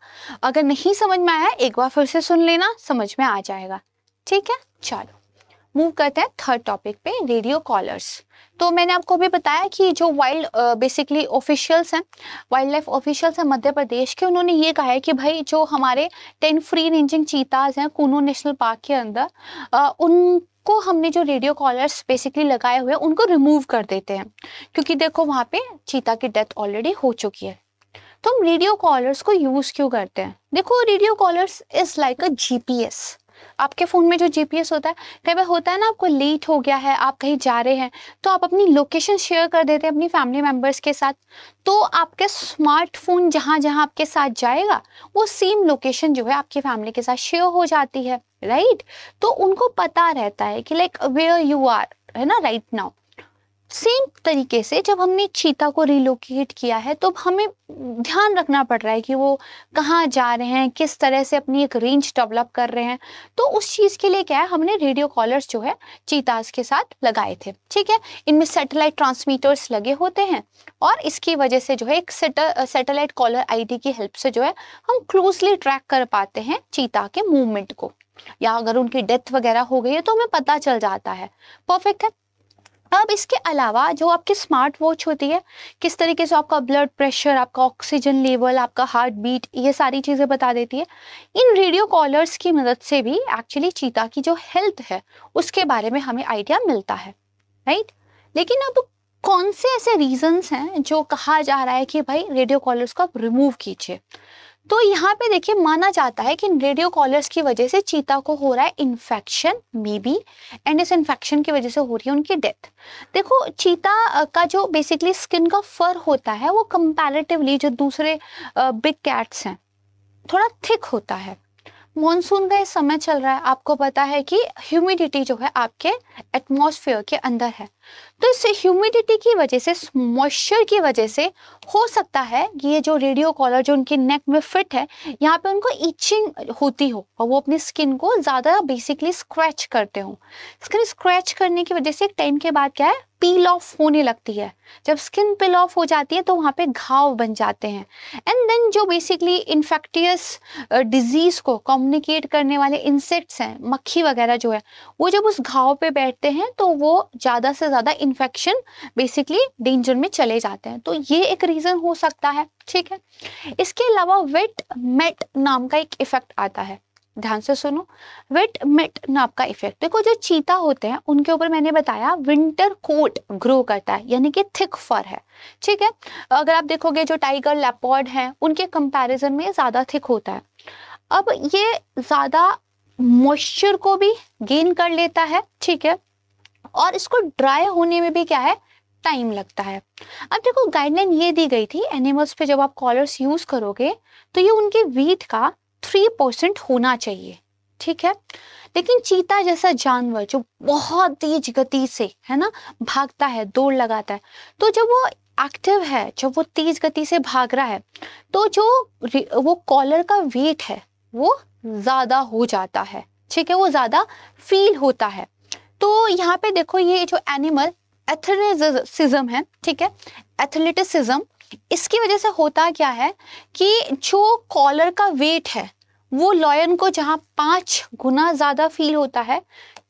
अगर नहीं समझ में आया एक बार फिर से सुन लेना समझ में आ जाएगा ठीक है चलो मूव करते हैं थर्ड टॉपिक पे रेडियो कॉलर्स तो मैंने आपको भी बताया कि जो वाइल्ड बेसिकली ऑफिशियल्स हैं वाइल्ड लाइफ ऑफिशियल्स हैं मध्य प्रदेश के उन्होंने ये कहा है कि भाई जो हमारे टेन फ्री रेंजिंग चीताज हैं कूनो नेशनल पार्क के अंदर आ, उन को हमने जो रेडियो कॉलर्स बेसिकली लगाए हुए हैं उनको रिमूव कर देते हैं क्योंकि देखो वहाँ पे चीता की डेथ ऑलरेडी हो चुकी है तो हम रेडियो कॉलर्स को यूज़ क्यों करते हैं देखो radio collars is like a GPS आपके फ़ोन में जो जीपीएस होता है कई बार होता है ना आपको लेट हो गया है आप कहीं जा रहे हैं तो आप अपनी लोकेशन शेयर कर देते हैं अपनी फैमिली मेम्बर्स के साथ तो आपके स्मार्टफोन जहाँ जहाँ आपके साथ जाएगा वो सेम लोकेशन जो है आपकी फैमिली के साथ शेयर हो जाती है राइट तो उनको पता रहता है कि लाइक वेयर यू आर है ना राइट नाउ सेम तरीके से जब हमने चीता को रिलोकेट किया है तो हमें ध्यान रखना पड़ रहा है कि वो कहाँ जा रहे हैं किस तरह से अपनी एक रेंज डेवलप कर रहे हैं तो उस चीज़ के लिए क्या है हमने रेडियो कॉलर्स जो है चीताज के साथ लगाए थे ठीक है इनमें सैटेलाइट ट्रांसमीटर्स लगे होते हैं और इसकी वजह से जो है एक सेटेलाइट कॉलर आई की हेल्प से जो है हम क्लोजली ट्रैक कर पाते हैं चीता के मूवमेंट को या अगर उनकी डेथ वगैरह हो गई है तो हमें पता चल जाता है परफेक्ट है अब इसके अलावा जो आपकी स्मार्ट वॉच होती है किस तरीके से आपका ब्लड प्रेशर आपका ऑक्सीजन लेवल आपका हार्ट बीट ये सारी चीज़ें बता देती है इन रेडियो कॉलर्स की मदद से भी एक्चुअली चीता की जो हेल्थ है उसके बारे में हमें आइडिया मिलता है राइट लेकिन अब कौन से ऐसे रीजंस हैं जो कहा जा रहा है कि भाई रेडियो कॉलर्स को आप रिमूव कीजिए तो यहाँ पे देखिए माना जाता है कि रेडियो कॉलर्स की वजह से चीता को हो रहा है इन्फेक्शन मे बी एंड इस इन्फेक्शन की वजह से हो रही है उनकी डेथ देखो चीता का जो बेसिकली स्किन का फर होता है वो कंपैरेटिवली जो दूसरे बिग कैट्स हैं थोड़ा थिक होता है मॉनसून का इस समय चल रहा है आपको पता है कि ह्यूमिडिटी जो है आपके एटमॉस्फेयर के अंदर है तो इससे ह्यूमिडिटी की वजह से मॉइस्चर की वजह से हो सकता है कि ये जो रेडियो कॉलर जो उनके नेक में फिट है यहाँ पे उनको ईचिंग होती हो और वो अपनी स्किन को ज़्यादा बेसिकली स्क्रैच करते हो स्किन स्क्रैच करने की वजह से एक टाइम के बाद क्या है पील ऑफ होने लगती है जब स्किन पिल ऑफ हो जाती है तो वहाँ पे घाव बन जाते हैं एंड देन जो बेसिकली इन्फेक्टियस डिजीज़ को कम्युनिकेट करने वाले इंसेक्ट्स हैं मक्खी वगैरह जो है वो जब उस घाव पे बैठते हैं तो वो ज़्यादा से ज़्यादा ज़्यादा इन्फेक्शन बेसिकली डेंजर में चले जाते हैं तो ये एक रीज़न हो सकता है ठीक है इसके अलावा वेट मेट नाम का एक इफेक्ट आता है ध्यान से सुनो वेट मेट नाप का इफेक्ट देखो जो चीता होते हैं उनके ऊपर मैंने बताया विंटर कोट ग्रो करता है यानी कि थिक फर है ठीक है अगर आप देखोगे जो टाइगर लेपॉर्ड हैं उनके कंपैरिजन में ज़्यादा थिक होता है अब ये ज़्यादा मॉइस्चर को भी गेन कर लेता है ठीक है और इसको ड्राई होने में भी क्या है टाइम लगता है अब देखो गाइडलाइन ये दी गई थी एनिमल्स पे जब आप कॉलर्स यूज करोगे तो ये उनके वीट का थ्री परसेंट होना चाहिए ठीक है लेकिन चीता जैसा जानवर जो बहुत तेज गति से है ना भागता है दौड़ लगाता है तो जब वो एक्टिव है जब वो तेज गति से भाग रहा है तो जो वो कॉलर का वेट है वो ज़्यादा हो जाता है ठीक है वो ज़्यादा फील होता है तो यहाँ पे देखो ये जो एनिमल एथलेटिसिज्म है ठीक है एथलेटिसिज्म इसकी वजह से होता क्या है कि जो कॉलर का वेट है वो लॉयन को जहाँ पांच गुना ज़्यादा फील होता है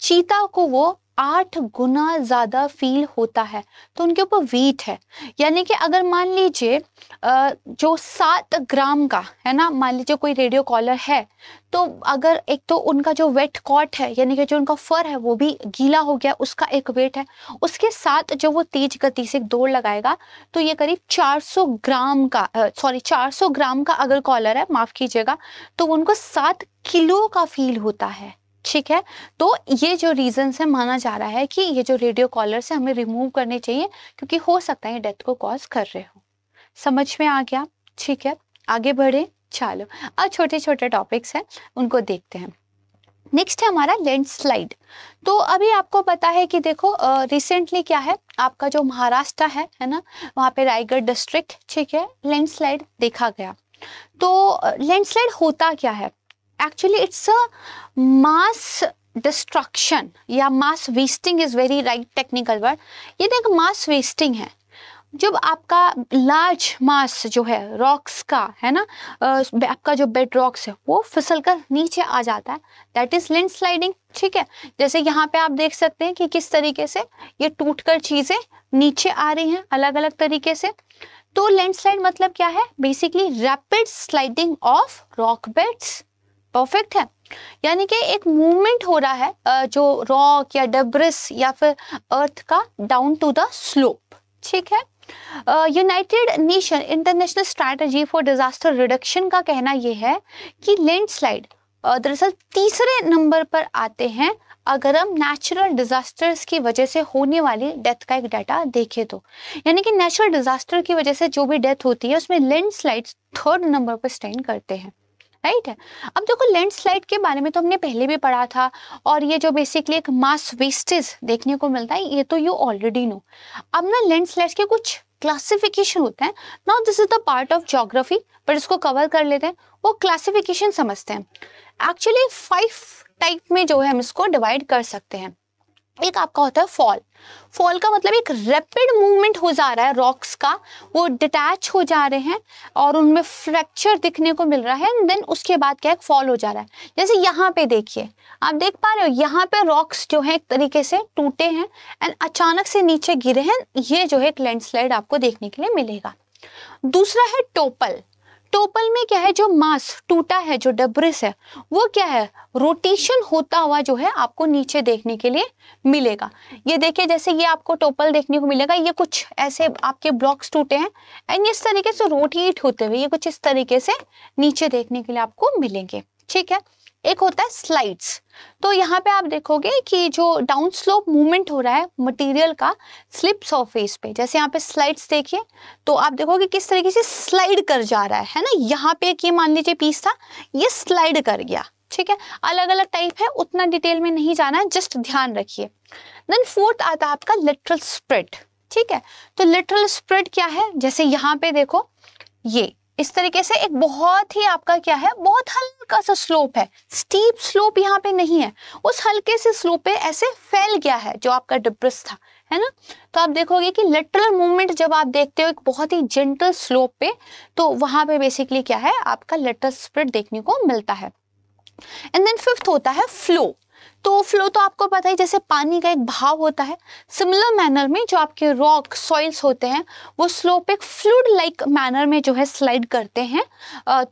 चीता को वो आठ गुना ज़्यादा फील होता है तो उनके ऊपर वेट है यानी कि अगर मान लीजिए जो सात ग्राम का है ना मान लीजिए कोई रेडियो कॉलर है तो अगर एक तो उनका जो वेट कॉट है यानी कि जो उनका फर है वो भी गीला हो गया उसका एक वेट है उसके साथ जो वो तेज गति से दौड़ लगाएगा तो ये करीब 400 ग्राम का सॉरी 400 ग्राम का अगर कॉलर है माफ़ कीजिएगा तो उनको सात किलो का फील होता है ठीक है तो ये जो रीज़न है माना जा रहा है कि ये जो रेडियो कॉलर है हमें रिमूव करने चाहिए क्योंकि हो सकता है ये डेथ को कॉज कर रहे हो समझ में आ गया ठीक है आगे बढ़े चलो अब छोटे छोटे टॉपिक्स हैं उनको देखते हैं नेक्स्ट है हमारा लैंडस्लाइड तो अभी आपको पता है कि देखो रिसेंटली क्या है आपका जो महाराष्ट्र है है ना वहाँ पे रायगढ़ डिस्ट्रिक्ट ठीक है लैंडस्लाइड देखा गया तो लैंडस्लाइड होता क्या है actually it's a mass destruction या mass wasting is very right technical word ये देख मास वेस्टिंग है जब आपका लार्ज मास जो है रॉक्स का है ना आपका जो बेड रॉक्स है वो फिसल कर नीचे आ जाता है दैट इज़ लैंड स्लाइडिंग ठीक है जैसे यहाँ पे आप देख सकते हैं कि किस तरीके से ये टूट कर चीज़ें नीचे आ रही हैं अलग अलग तरीके से तो लैंडस्लाइड मतलब क्या है basically rapid sliding of rock beds perfect है यानी कि एक मूवमेंट हो रहा है जो रॉक या डब्रिस या फिर अर्थ का डाउन टू द स्लोप ठीक है United Nation International Strategy for Disaster Reduction का कहना यह है कि लैंडस्लाइड दरअसल तीसरे नंबर पर आते हैं अगर हम नेचुरल डिजास्टर्स की वजह से होने वाली डेथ का एक डाटा देखें तो यानी कि नेचुरल डिजास्टर की वजह से जो भी डेथ होती है उसमें लैंडस्लाइड्स थर्ड नंबर पर स्टैंड करते हैं राइट है अब देखो लैंडस्लाइड के बारे में तो हमने पहले भी पढ़ा था और ये जो बेसिकली एक मास वेस्टेज देखने को मिलता है ये तो यू ऑलरेडी नो अब ना लैंडस्लाइड के कुछ क्लासिफिकेशन होते हैं now this is the part of geography पर इसको कवर कर लेते हैं वो क्लासिफिकेशन समझते हैं एक्चुअली फाइव टाइप में जो है हम इसको डिवाइड कर सकते हैं एक आपका होता है फॉल फॉल का मतलब एक रैपिड मूवमेंट हो जा रहा है रॉक्स का वो डिटैच हो जा रहे हैं और उनमें फ्रैक्चर दिखने को मिल रहा है एंड देन उसके बाद क्या है फॉल हो जा रहा है जैसे यहाँ पे देखिए आप देख पा रहे हो यहाँ पे रॉक्स जो है एक तरीके से टूटे हैं एंड अचानक से नीचे गिरे हैं ये जो है एक लैंडस्लाइड आपको देखने के लिए मिलेगा दूसरा है टोपल टोपल में क्या है जो मास टूटा है जो डब्रिस है वो क्या है रोटेशन होता हुआ जो है आपको नीचे देखने के लिए मिलेगा ये देखिए जैसे ये आपको टोपल देखने को मिलेगा ये कुछ ऐसे आपके ब्लॉक्स टूटे हैं एंड इस तरीके से रोटेट होते हुए ये कुछ इस तरीके से नीचे देखने के लिए आपको मिलेंगे ठीक है एक होता है स्लाइड्स तो यहाँ पे आप देखोगे कि जो डाउन स्लोप मूवमेंट हो रहा है मटेरियल का स्लिप सरफेस पे जैसे यहाँ पे स्लाइड्स देखिए तो आप देखोगे किस तरीके से स्लाइड कर जा रहा है है ना यहाँ पे एक ये मान लीजिए पीस था ये स्लाइड कर गया ठीक है अलग अलग टाइप है उतना डिटेल में नहीं जाना है जस्ट ध्यान रखिए देन फोर्थ आता है आपका लेटरल स्प्रेड ठीक है तो लेटरल स्प्रेड क्या है जैसे यहाँ पे देखो ये इस तरीके से एक बहुत ही आपका क्या है बहुत हल्का सा स्लोप है स्टीप स्लोप यहाँ पे नहीं है उस हल्के से स्लोप पे ऐसे फैल गया है जो आपका डिप्रेस था है ना तो आप देखोगे कि लेटरल मूवमेंट जब आप देखते हो एक बहुत ही जेंटल स्लोप पे तो वहां पे बेसिकली क्या है आपका लेटरल स्प्रेड देखने को मिलता है एंड देन फिफ्थ होता है फ्लो तो फ्लो तो आपको पता ही जैसे पानी का एक भाव होता है सिमिलर मैनर में जो आपके रॉक सॉइल्स होते हैं वो स्लोप एक फ्लूड लाइक मैनर में जो है स्लाइड करते हैं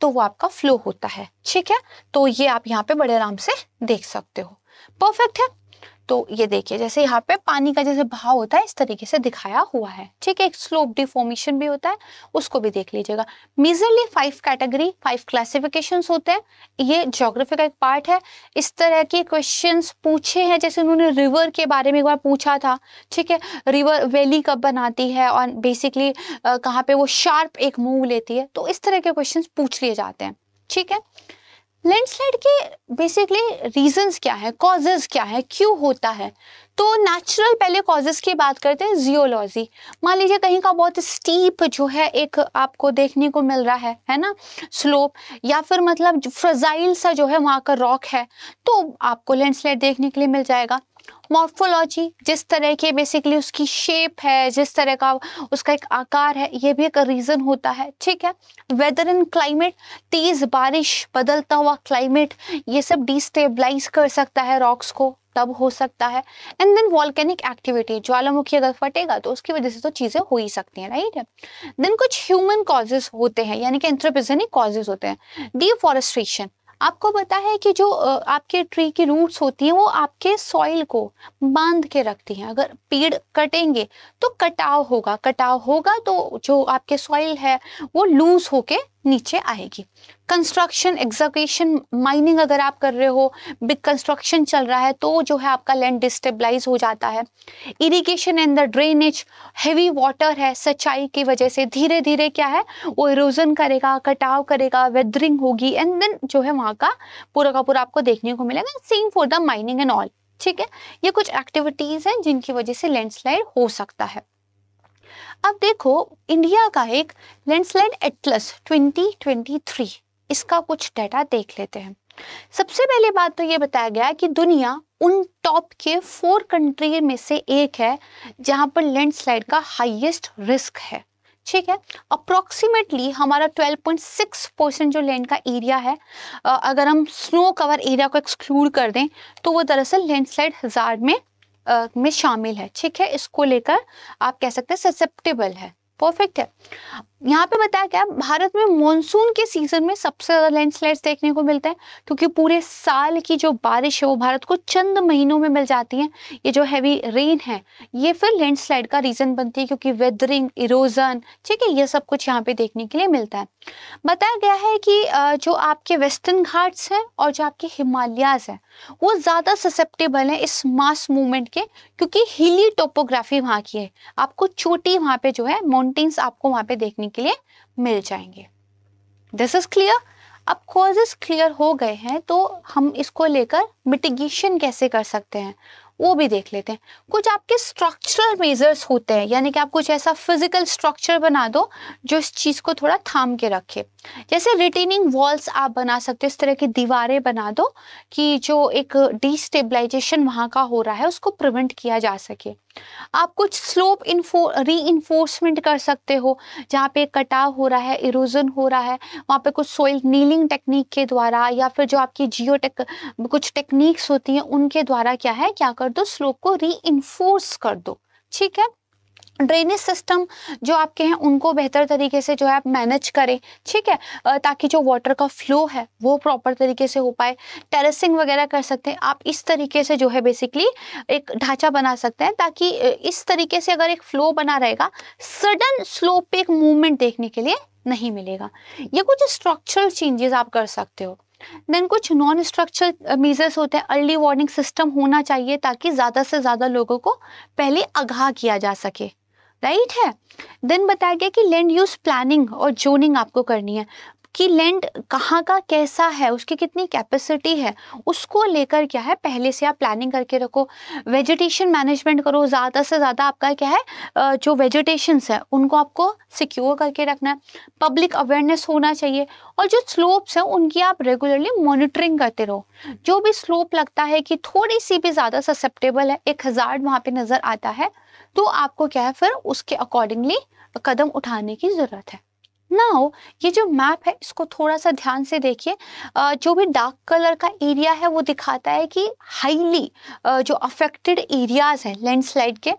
तो वो आपका फ्लो होता है ठीक है तो ये आप यहाँ पे बड़े आराम से देख सकते हो परफेक्ट है तो ये देखिए जैसे यहाँ पे पानी का जैसे भाव होता है इस तरीके से दिखाया हुआ है ठीक है एक स्लोप डिफॉर्मेशन भी होता है उसको भी देख लीजिएगा majorly five category five classification होते हैं ये जोग्राफी का एक पार्ट है इस तरह के क्वेश्चन पूछे हैं जैसे उन्होंने रिवर के बारे में एक बार पूछा था ठीक है रिवर वैली कब बनाती है और बेसिकली कहाँ पे वो शार्प एक मूव लेती है तो इस तरह के क्वेश्चन पूछ लिए जाते हैं ठीक है लैंडस्लाइड के बेसिकली रीजंस क्या है कॉजेज क्या है क्यों होता है तो नेचुरल पहले कॉजेज की बात करते हैं जियोलॉजी मान लीजिए कहीं का बहुत स्टीप जो है एक आपको देखने को मिल रहा है है ना स्लोप या फिर मतलब फ्रजाइल सा जो है वहाँ का रॉक है तो आपको लैंडस्लाइड देखने के लिए मिल जाएगा मॉर्फोलॉजी जिस तरह की बेसिकली उसकी शेप है जिस तरह का उसका एक आकार है ये भी एक रीज़न होता है ठीक है वेदर एंड क्लाइमेट तेज़ बारिश बदलता हुआ क्लाइमेट ये सब डिस्टेबलाइज कर सकता है रॉक्स को तब हो सकता है एंड देन वॉल्केनिक एक्टिविटी ज्वालामुखी अगर फटेगा तो उसकी वजह से तो चीज़ें हो ही सकती हैं राइट देन कुछ ह्यूमन कॉजेज होते हैं यानी कि एंथ्रोपिजनिक कॉजेज होते हैं डिफॉरेस्ट्रेशन आपको पता है कि जो आपके ट्री की रूट्स होती हैं वो आपके सॉइल को बांध के रखती हैं अगर पेड़ कटेंगे तो कटाव होगा कटाव होगा तो जो आपके सॉइल है वो लूज होके नीचे आएगी कंस्ट्रक्शन एग्जाकेशन माइनिंग अगर आप कर रहे हो बिग कंस्ट्रक्शन चल रहा है तो जो है आपका लैंड डिस्टेबलाइज हो जाता है irrigation and the drainage heavy water है सिंचाई की वजह से धीरे धीरे क्या है वो इरोजन करेगा कटाव करेगा वेदरिंग होगी एंड देन जो है वहाँ का पूरा का पूरा आपको देखने को मिलेगा same for the mining and all ठीक है ये कुछ एक्टिविटीज़ हैं जिनकी वजह से लैंडस्लाइड हो सकता है अब देखो इंडिया का एक लैंडस्लाइड एटलस 2023 इसका कुछ डाटा देख लेते हैं सबसे पहले बात तो ये बताया गया कि दुनिया उन टॉप के फोर कंट्री में से एक है जहां पर लैंडस्लाइड का हाईएस्ट रिस्क है ठीक है अप्रोक्सीमेटली हमारा 12.6 परसेंट जो लैंड का एरिया है अगर हम स्नो कवर एरिया को एक्सक्लूड कर दें तो वो दरअसल लैंडस्लाइड हजार में में शामिल है ठीक है इसको लेकर आप कह सकते हैं ससेप्टेबल है परफेक्ट है यहाँ पे बताया क्या भारत में मॉनसून के सीजन में सबसे ज्यादा लैंडस्लाइड्स देखने को मिलते हैं क्योंकि पूरे साल की जो बारिश है वो भारत को चंद महीनों में मिल जाती है ये जो हैवी रेन है ये फिर लैंडस्लाइड का रीजन बनती है क्योंकि वेदरिंग इरोजन ठीक है ये सब कुछ यहाँ पे देखने के लिए मिलता है बताया गया है कि जो आपके वेस्टर्न घाट्स हैं और जो आपके हिमालयाज हैं वो ज़्यादा ससेप्टेबल है इस मास मूवमेंट के क्योंकि हिली टोपोग्राफी वहाँ की है आपको छोटी वहाँ पे जो है माउंटेन्स आपको वहाँ पे देखने करने के लिए मिल जाएंगे दिस इज क्लियर अब कॉजेस क्लियर हो गए हैं तो हम इसको लेकर मिटिगेशन कैसे कर सकते हैं वो भी देख लेते हैं कुछ आपके स्ट्रक्चरल मेजर्स होते हैं यानी कि आप कुछ ऐसा फिजिकल स्ट्रक्चर बना दो जो इस चीज़ को थोड़ा थाम के रखे जैसे रिटेनिंग वॉल्स आप बना सकते हो इस तरह की दीवारें बना दो कि जो एक डिस्टेबलाइजेशन वहाँ का हो रहा है उसको प्रिवेंट किया जा सके आप कुछ स्लोप इन्फो री इन्फोर्समेंट कर सकते हो जहाँ पे कटाव हो रहा है इरोजन हो रहा है वहाँ पे कुछ सोइल नीलिंग टेक्निक के द्वारा या फिर जो आपकी जियो टेक कुछ टेक्निक्स होती हैं उनके द्वारा क्या है क्या कर कर दो स्लोप को री कर दो ठीक है ड्रेनेज सिस्टम जो आपके हैं उनको बेहतर तरीके से जो है आप मैनेज करें ठीक है ताकि जो वाटर का फ्लो है वो प्रॉपर तरीके से हो पाए टेरेसिंग वगैरह कर सकते हैं आप इस तरीके से जो है बेसिकली एक ढांचा बना सकते हैं ताकि इस तरीके से अगर एक फ्लो बना रहेगा सडन स्लोप पे एक मूवमेंट देखने के लिए नहीं मिलेगा ये कुछ स्ट्रक्चरल चेंजेस आप कर सकते हो देन कुछ नॉन स्ट्रक्चर मेजर्स होते हैं अर्ली वार्निंग सिस्टम होना चाहिए ताकि ज़्यादा से ज़्यादा लोगों को पहले आगाह किया जा सके राइट right है देन बताया गया कि लैंड यूज प्लानिंग और जोनिंग आपको करनी है कि लैंड कहाँ का कैसा है उसकी कितनी कैपेसिटी है उसको लेकर क्या है पहले से आप प्लानिंग करके रखो वेजिटेशन मैनेजमेंट करो ज़्यादा से ज़्यादा आपका क्या है जो वेजिटेशंस है उनको आपको सिक्योर करके रखना है पब्लिक अवेयरनेस होना चाहिए और जो स्लोप्स हैं उनकी आप रेगुलरली मॉनिटरिंग करते रहो जो भी स्लोप लगता है कि थोड़ी सी भी ज़्यादा ससेप्टेबल है एक हज़ार वहाँ पर नज़र आता है तो आपको क्या है फिर उसके अकॉर्डिंगली कदम उठाने की ज़रूरत है नाउ ये जो मैप है इसको थोड़ा सा ध्यान से देखिए जो भी डार्क कलर का एरिया है वो दिखाता है कि हाईली जो अफेक्टेड एरियाज लैंड लैंडस्लाइड के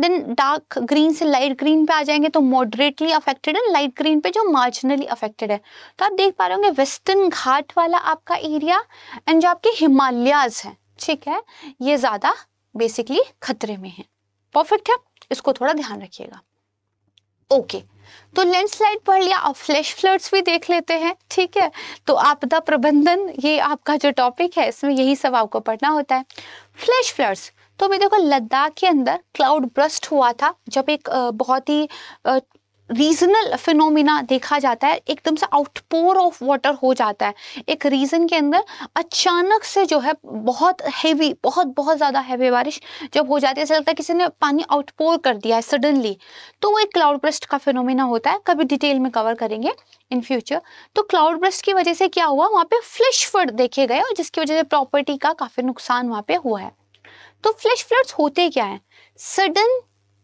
देन डार्क ग्रीन से लाइट ग्रीन पे आ जाएंगे तो मॉडरेटली अफेक्टेड है लाइट ग्रीन पे जो मार्जिनली अफेक्टेड है तो आप देख पा रहे होंगे वेस्टर्न घाट वाला आपका एरिया एंड जो आपके हिमालयाज है ठीक है ये ज़्यादा बेसिकली खतरे में है परफेक्ट है इसको थोड़ा ध्यान रखिएगा ओके okay. तो लैंडस्लाइड पढ़ लिया आप फ्लैश फ्लड्स भी देख लेते हैं ठीक है तो आपदा प्रबंधन ये आपका जो टॉपिक है इसमें यही सब आपको पढ़ना होता है फ्लैश फ्लड्स तो भी देखो लद्दाख के अंदर क्लाउड ब्रस्ट हुआ था जब एक बहुत ही रीजनल फिनोमिना देखा जाता है एकदम से आउटपोर ऑफ वाटर हो जाता है एक रीजन के अंदर अचानक से जो है बहुत हैवी बहुत बहुत ज़्यादा हैवी बारिश जब हो जाती है ऐसा लगता है किसी ने पानी आउटपोर कर दिया है सडनली तो वो एक क्लाउड ब्रस्ट का फिनोमिना होता है कभी डिटेल में कवर करेंगे इन फ्यूचर तो क्लाउड ब्रस्ट की वजह से क्या हुआ वहाँ पे फ्लैश फ्लड देखे गए और जिसकी वजह से प्रॉपर्टी का काफ़ी नुकसान वहाँ पे हुआ है तो फ्लैश फ्लड्स होते क्या है सडन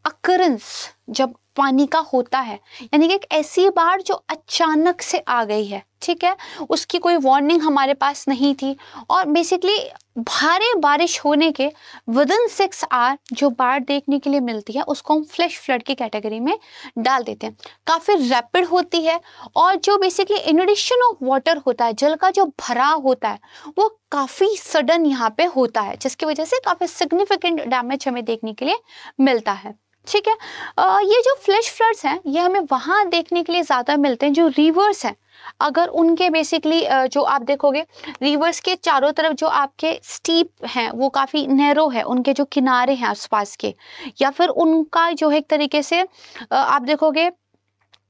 अकरेंस जब पानी का होता है यानी कि एक ऐसी बाढ़ जो अचानक से आ गई है ठीक है उसकी कोई वार्निंग हमारे पास नहीं थी और बेसिकली भारी बारिश होने के विद इन सिक्स आवर जो बाढ़ देखने के लिए मिलती है उसको हम फ्लैश फ्लड की कैटेगरी में डाल देते हैं काफ़ी रैपिड होती है और जो बेसिकली इनोडिशन ऑफ वाटर होता है जल का जो भरा होता है वो काफ़ी सडन यहाँ पे होता है जिसकी वजह से काफ़ी सिग्निफिकेंट डैमेज हमें देखने के लिए मिलता है ठीक है आ, ये जो फ्लैश फ्लड्स हैं ये हमें वहाँ देखने के लिए ज़्यादा मिलते हैं जो रिवर्स हैं अगर उनके बेसिकली जो आप देखोगे रिवर्स के चारों तरफ जो आपके स्टीप हैं वो काफ़ी नैरो है उनके जो किनारे हैं आसपास के या फिर उनका जो है एक तरीके से आप देखोगे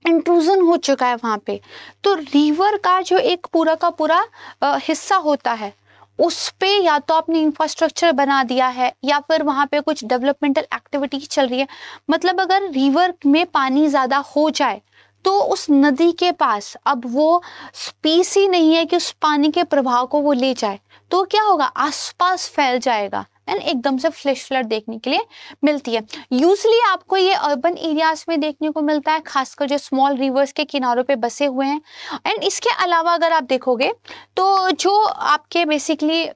इंट्रूजन हो चुका है वहाँ पे तो रिवर का जो एक पूरा का पूरा हिस्सा होता है उस पे या तो आपने इंफ्रास्ट्रक्चर बना दिया है या फिर वहाँ पे कुछ डेवलपमेंटल एक्टिविटी चल रही है मतलब अगर रिवर में पानी ज़्यादा हो जाए तो उस नदी के पास अब वो स्पीसी ही नहीं है कि उस पानी के प्रभाव को वो ले जाए तो क्या होगा आसपास फैल जाएगा एंड एकदम से फ्लैश फ्लड देखने के लिए मिलती है यूजली आपको ये अर्बन एरियाज में देखने को मिलता है खासकर जो स्मॉल रिवर्स के किनारों पे बसे हुए हैं एंड इसके अलावा अगर आप देखोगे तो जो आपके बेसिकली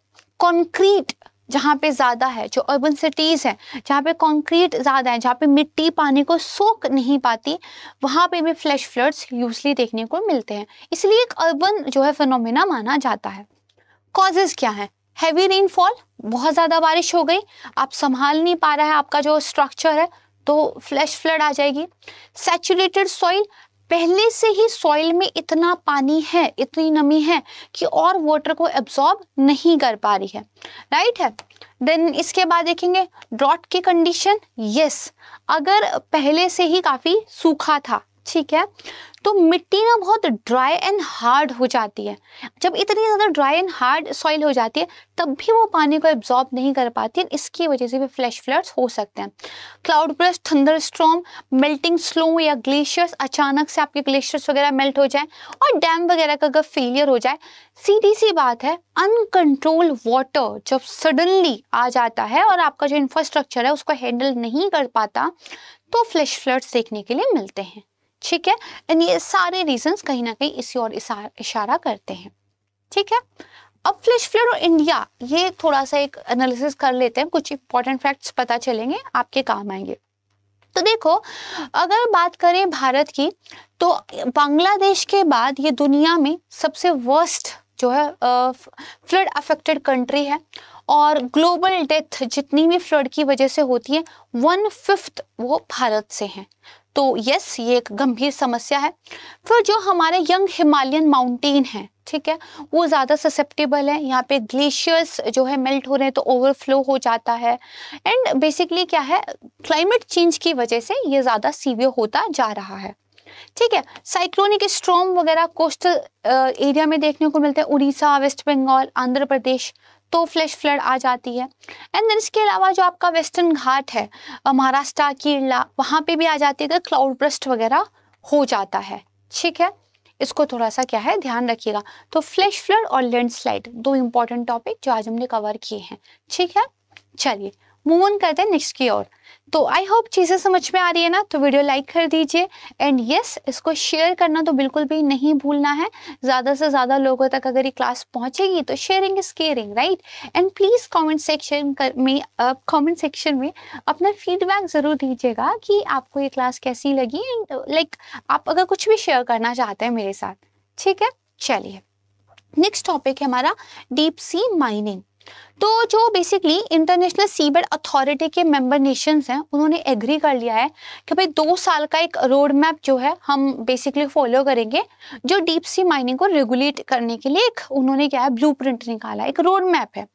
कॉन्क्रीट जहाँ पे ज़्यादा है जो अर्बन सिटीज़ हैं जहाँ पे कंक्रीट ज़्यादा है जहाँ पे मिट्टी पानी को सोख नहीं पाती वहाँ पे भी फ्लैश फ्लड्स यूजली देखने को मिलते हैं इसलिए एक अर्बन जो है फिनोमिना माना जाता है कॉजेज़ क्या हैं हैवी रेनफॉल बहुत ज़्यादा बारिश हो गई आप संभाल नहीं पा रहा है आपका जो स्ट्रक्चर है तो फ्लैश फ्लड आ जाएगी सैचुरेटेड सॉइल पहले से ही सॉइल में इतना पानी है इतनी नमी है कि और वाटर को एब्जॉर्ब नहीं कर पा रही है राइट है देन इसके बाद देखेंगे ड्रॉट की कंडीशन यस अगर पहले से ही काफ़ी सूखा था ठीक है तो मिट्टी ना बहुत ड्राई एंड हार्ड हो जाती है जब इतनी ज़्यादा ड्राई एंड हार्ड सॉइल हो जाती है तब भी वो पानी को एब्जॉर्ब नहीं कर पाती है इसकी वजह से भी फ्लैश फ्लड्स हो सकते हैं cloudburst thunderstorm melting snow या ग्लेशियर्स अचानक से आपके ग्लेशियर्स वगैरह मेल्ट हो जाए और डैम वगैरह का अगर फेलियर हो जाए सीधी सी बात है अनकंट्रोल वाटर जब सडनली आ जाता है और आपका जो इंफ्रास्ट्रक्चर है उसको हैंडल नहीं कर पाता तो फ्लैश फ्लड्स देखने के लिए मिलते हैं ठीक है ये सारे रीजंस कहीं ना कहीं इसी और इशारा करते हैं ठीक है अब फ्लिश फ्लोर इंडिया ये थोड़ा सा एक एनालिसिस कर लेते हैं कुछ इंपॉर्टेंट फैक्ट्स पता चलेंगे आपके काम आएंगे तो देखो अगर बात करें भारत की तो बांग्लादेश के बाद ये दुनिया में सबसे वर्स्ट जो है फ्लड अफेक्टेड कंट्री है और ग्लोबल डेथ जितनी भी फ्लड की वजह से होती है वन फिफ्थ वो भारत से हैं तो यस ये एक गंभीर समस्या है फिर जो हमारे यंग हिमालयन माउंटेन है ठीक है वो ज़्यादा ससेप्टेबल है यहाँ पे ग्लेशियर्स जो है मेल्ट हो रहे हैं तो ओवरफ्लो हो जाता है एंड बेसिकली क्या है क्लाइमेट चेंज की वजह से ये ज़्यादा सीवियर होता जा रहा है ठीक है साइक्लोनिक स्ट्रॉम वगैरह कोस्टल एरिया में देखने को मिलते हैं उड़ीसा वेस्ट बंगाल आंध्र प्रदेश तो फ्लैश फ्लड आ जाती है एंड देन इसके अलावा जो आपका वेस्टर्न घाट है महाराष्ट्र केरला वहाँ पे भी आ जाती है अगर क्लाउड ब्रस्ट वगैरह हो जाता है ठीक है इसको थोड़ा सा क्या है ध्यान रखिएगा तो फ्लैश फ्लड और लैंडस्लाइड दो इंपॉर्टेंट टॉपिक जो आज हमने कवर किए हैं ठीक है चलिए मूव ऑन करते हैं नेक्स्ट की ओर तो आई होप चीज़ें समझ में आ रही है ना तो वीडियो लाइक कर दीजिए एंड यस yes, इसको शेयर करना तो बिल्कुल भी नहीं भूलना है ज़्यादा से ज़्यादा लोगों तक अगर ये क्लास पहुँचेगी तो sharing is caring right and please comment section में कमेंट सेक्शन में अपना फीडबैक ज़रूर दीजिएगा कि आपको ये क्लास कैसी लगी एंड लाइक like, आप अगर कुछ भी शेयर करना चाहते हैं मेरे साथ ठीक है चलिए नेक्स्ट टॉपिक है हमारा डीप सी माइनिंग तो जो बेसिकली इंटरनेशनल सीबेड अथॉरिटी के मेंबर नेशंस हैं उन्होंने एग्री कर लिया है कि भाई दो साल का एक रोड मैप जो है हम बेसिकली फॉलो करेंगे जो डीप सी माइनिंग को रेगुलेट करने के लिए एक उन्होंने क्या है ब्लू निकाला एक रोड मैप है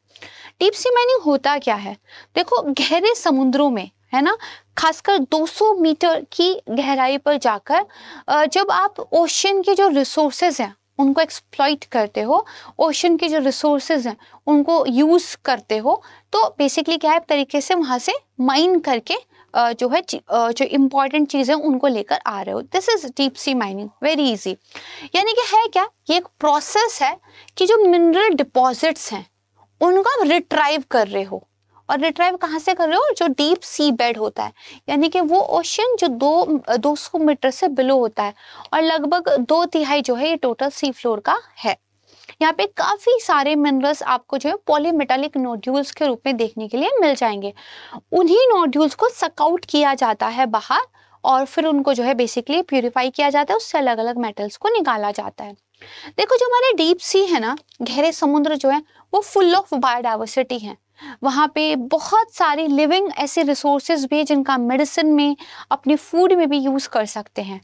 डीप सी माइनिंग होता क्या है देखो गहरे समुद्रों में है ना खासकर 200 मीटर की गहराई पर जाकर जब आप ओशन के जो रिसोर्सेज हैं उनको एक्सप्लॉइट करते हो ओशन के जो रिसोर्सेज हैं उनको यूज़ करते हो तो बेसिकली क्या है तरीके से वहाँ से माइन करके जो है जो इम्पॉर्टेंट चीज़ें उनको लेकर आ रहे हो this is deep sea mining very easy यानी कि है क्या ये एक प्रोसेस है कि जो मिनरल डिपॉजिट्स हैं आप रिट्राइव कर रहे हो और रिट्राइव कहाँ से कर रहे हो जो डीप सी बेड होता है यानी कि वो ओशन जो दो दो सौ मीटर से बिलो होता है और लगभग दो तिहाई जो है ये टोटल सी फ्लोर का है यहाँ पे काफ़ी सारे मिनरल्स आपको जो है पॉलीमेटालिक नोड्यूल्स के रूप में देखने के लिए मिल जाएंगे उन्हीं नोड्यूल्स को सकआउट किया जाता है बाहर और फिर उनको जो है बेसिकली प्योरीफाई किया जाता है उससे अलग अलग मेटल्स को निकाला जाता है देखो जो हमारे डीप सी है ना गहरे समुद्र जो है वो फुल ऑफ बायोडाइवर्सिटी है वहाँ पे बहुत सारी लिविंग ऐसे रिसोर्सेज भी जिनका मेडिसिन में अपने फूड में भी यूज़ कर सकते हैं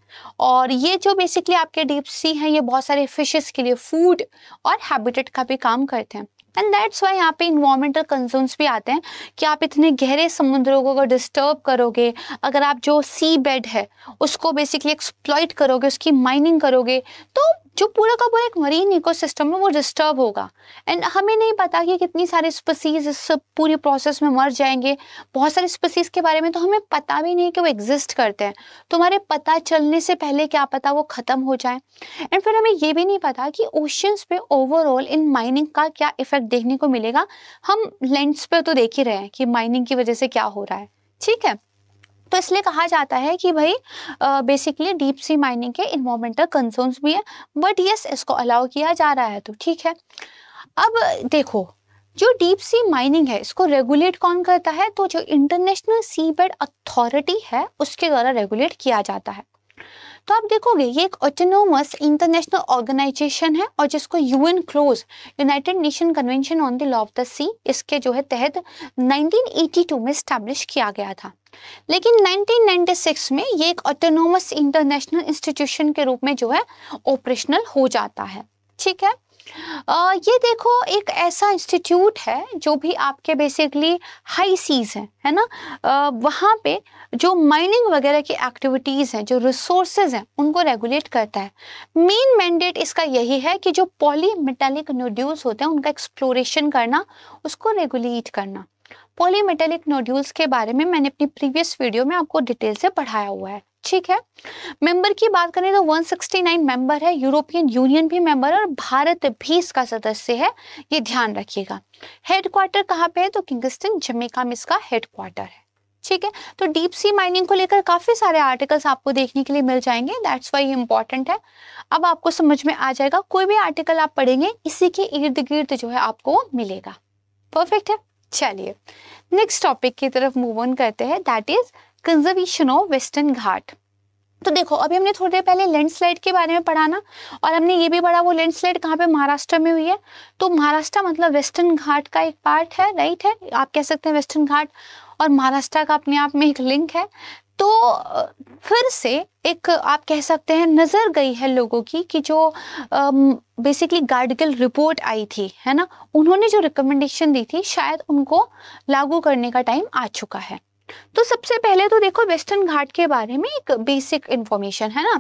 और ये जो बेसिकली आपके डीप सी हैं ये बहुत सारे फिशेस के लिए फूड और हैबिटेट का भी काम करते हैं एंड दैट्स वाई यहाँ पे इन्वामेंटल कंसर्न्स भी आते हैं कि आप इतने गहरे समुद्रों को अगर डिस्टर्ब करोगे अगर आप जो सी बेड है उसको बेसिकली एक्सप्लॉइट करोगे उसकी माइनिंग करोगे तो जो पूरा का पूरा एक मरीन इकोसिस्टम है वो डिस्टर्ब होगा एंड हमें नहीं पता कि कितनी सारी स्पीसीज इस पूरी प्रोसेस में मर जाएंगे बहुत सारी स्पीसीज के बारे में तो हमें पता भी नहीं कि वो एग्जिस्ट करते हैं तो हमारे पता चलने से पहले क्या पता वो ख़त्म हो जाए एंड फिर हमें ये भी नहीं पता कि ओशंस पे ओवरऑल इन माइनिंग का क्या इफेक्ट देखने को मिलेगा हम लेंस पर तो देख ही रहे हैं कि माइनिंग की वजह से क्या हो रहा है ठीक है तो इसलिए कहा जाता है कि भाई बेसिकली डीप सी माइनिंग के इन्वॉर्मेंटल कंसर्न्स भी हैं बट यस इसको अलाउ किया जा रहा है तो ठीक है अब देखो जो डीप सी माइनिंग है इसको रेगुलेट कौन करता है तो जो इंटरनेशनल सी बेड अथॉरिटी है उसके द्वारा रेगुलेट किया जाता है तो आप देखोगे ये एक ऑटोनोमस इंटरनेशनल ऑर्गेनाइजेशन है और जिसको UN close united nation convention on the law of the sea इसके जो है तहत 1982 में स्टैब्लिश किया गया था लेकिन 1996 में ये एक ऑटोनोमस इंटरनेशनल इंस्टीट्यूशन के रूप में जो है ऑपरेशनल हो जाता है ठीक है आ, ये देखो एक ऐसा इंस्टीट्यूट है जो भी आपके बेसिकली हाई सीज है है ना आ, वहाँ पे जो माइनिंग वगैरह की एक्टिविटीज़ हैं जो रिसोर्सेज हैं उनको रेगुलेट करता है मेन मैंडेट इसका यही है कि जो पॉली मेटेलिक नोड्यूल्स होते हैं उनका एक्सप्लोरेशन करना उसको रेगुलेट करना पॉलीमेटेलिक नोड्यूल्स के बारे में मैंने अपनी प्रीवियस वीडियो में आपको डिटेल से पढ़ाया हुआ है ठीक है मेंबर की बात करें तो 169 मेंबर है यूरोपियन यूनियन भी मेंबर है और भारत भी इसका सदस्य है ये ध्यान रखिएगा हेडक्वार्टर कहाँ पे है तो किंगस्टन जमेका में इसका हेडक्वार्टर है ठीक है तो डीप सी माइनिंग को लेकर काफ़ी सारे आर्टिकल्स आपको देखने के लिए मिल जाएंगे दैट्स वाई इंपॉर्टेंट है अब आपको समझ में आ जाएगा कोई भी आर्टिकल आप पढ़ेंगे इसी के इर्द गिर्द जो है आपको मिलेगा परफेक्ट है चलिए नेक्स्ट टॉपिक की तरफ मूव ऑन करते हैं that is conservation of western Ghat तो देखो अभी हमने थोड़ी देर पहले लैंडस्लाइड के बारे में पढ़ा ना और हमने ये भी पढ़ा वो लैंडस्लाइड कहाँ पे महाराष्ट्र में हुई है तो महाराष्ट्र मतलब वेस्टर्न घाट का एक पार्ट है राइट है आप कह सकते हैं वेस्टर्न घाट और महाराष्ट्र का अपने आप में एक लिंक है तो फिर से एक आप कह सकते हैं नज़र गई है लोगों की कि जो बेसिकली गार्डिकल रिपोर्ट आई थी है ना उन्होंने जो रिकमेंडेशन दी थी शायद उनको लागू करने का टाइम आ चुका है तो सबसे पहले तो देखो वेस्टर्न घाट के बारे में एक बेसिक इन्फॉर्मेशन है ना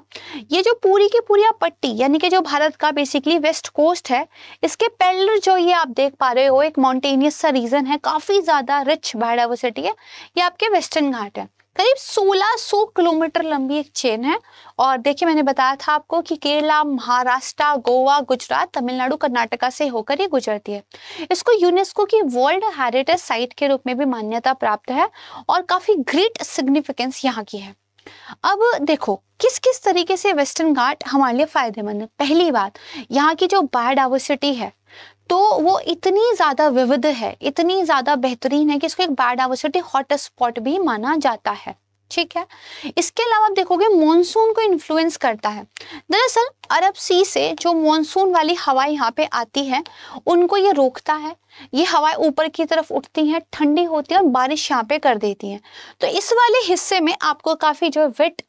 ये जो पूरी की पूरी आप पट्टी यानी कि जो भारत का बेसिकली वेस्ट कोस्ट है इसके पैरल जो ये आप देख पा रहे हो एक माउंटेनियस सा रीजन है काफ़ी ज़्यादा रिच बायोडाइवर्सिटी है ये आपके वेस्टर्न घाट है करीब 1600 किलोमीटर लंबी एक चेन है और देखिए मैंने बताया था आपको कि केरला महाराष्ट्र गोवा गुजरात तमिलनाडु कर्नाटका से होकर ये गुजरती है इसको यूनेस्को की वर्ल्ड हेरिटेज साइट के रूप में भी मान्यता प्राप्त है और काफ़ी ग्रेट सिग्निफिकेंस यहाँ की है अब देखो किस किस तरीके से वेस्टर्न घाट हमारे लिए फ़ायदेमंद है पहली बात यहाँ की जो बायोडाइवर्सिटी है तो वो इतनी ज़्यादा विविध है इतनी ज़्यादा बेहतरीन है कि इसको एक बायोडाइवर्सिटी हॉट स्पॉट भी माना जाता है ठीक है इसके अलावा आप देखोगे मॉनसून को इन्फ्लुएंस करता है दरअसल अरब सी से जो मॉनसून वाली हवा यहाँ पे आती है उनको ये रोकता है ये हवाएं ऊपर की तरफ उठती हैं ठंडी होती है और बारिश यहाँ पे कर देती है तो इस वाले हिस्से में आपको काफ़ी जो वेट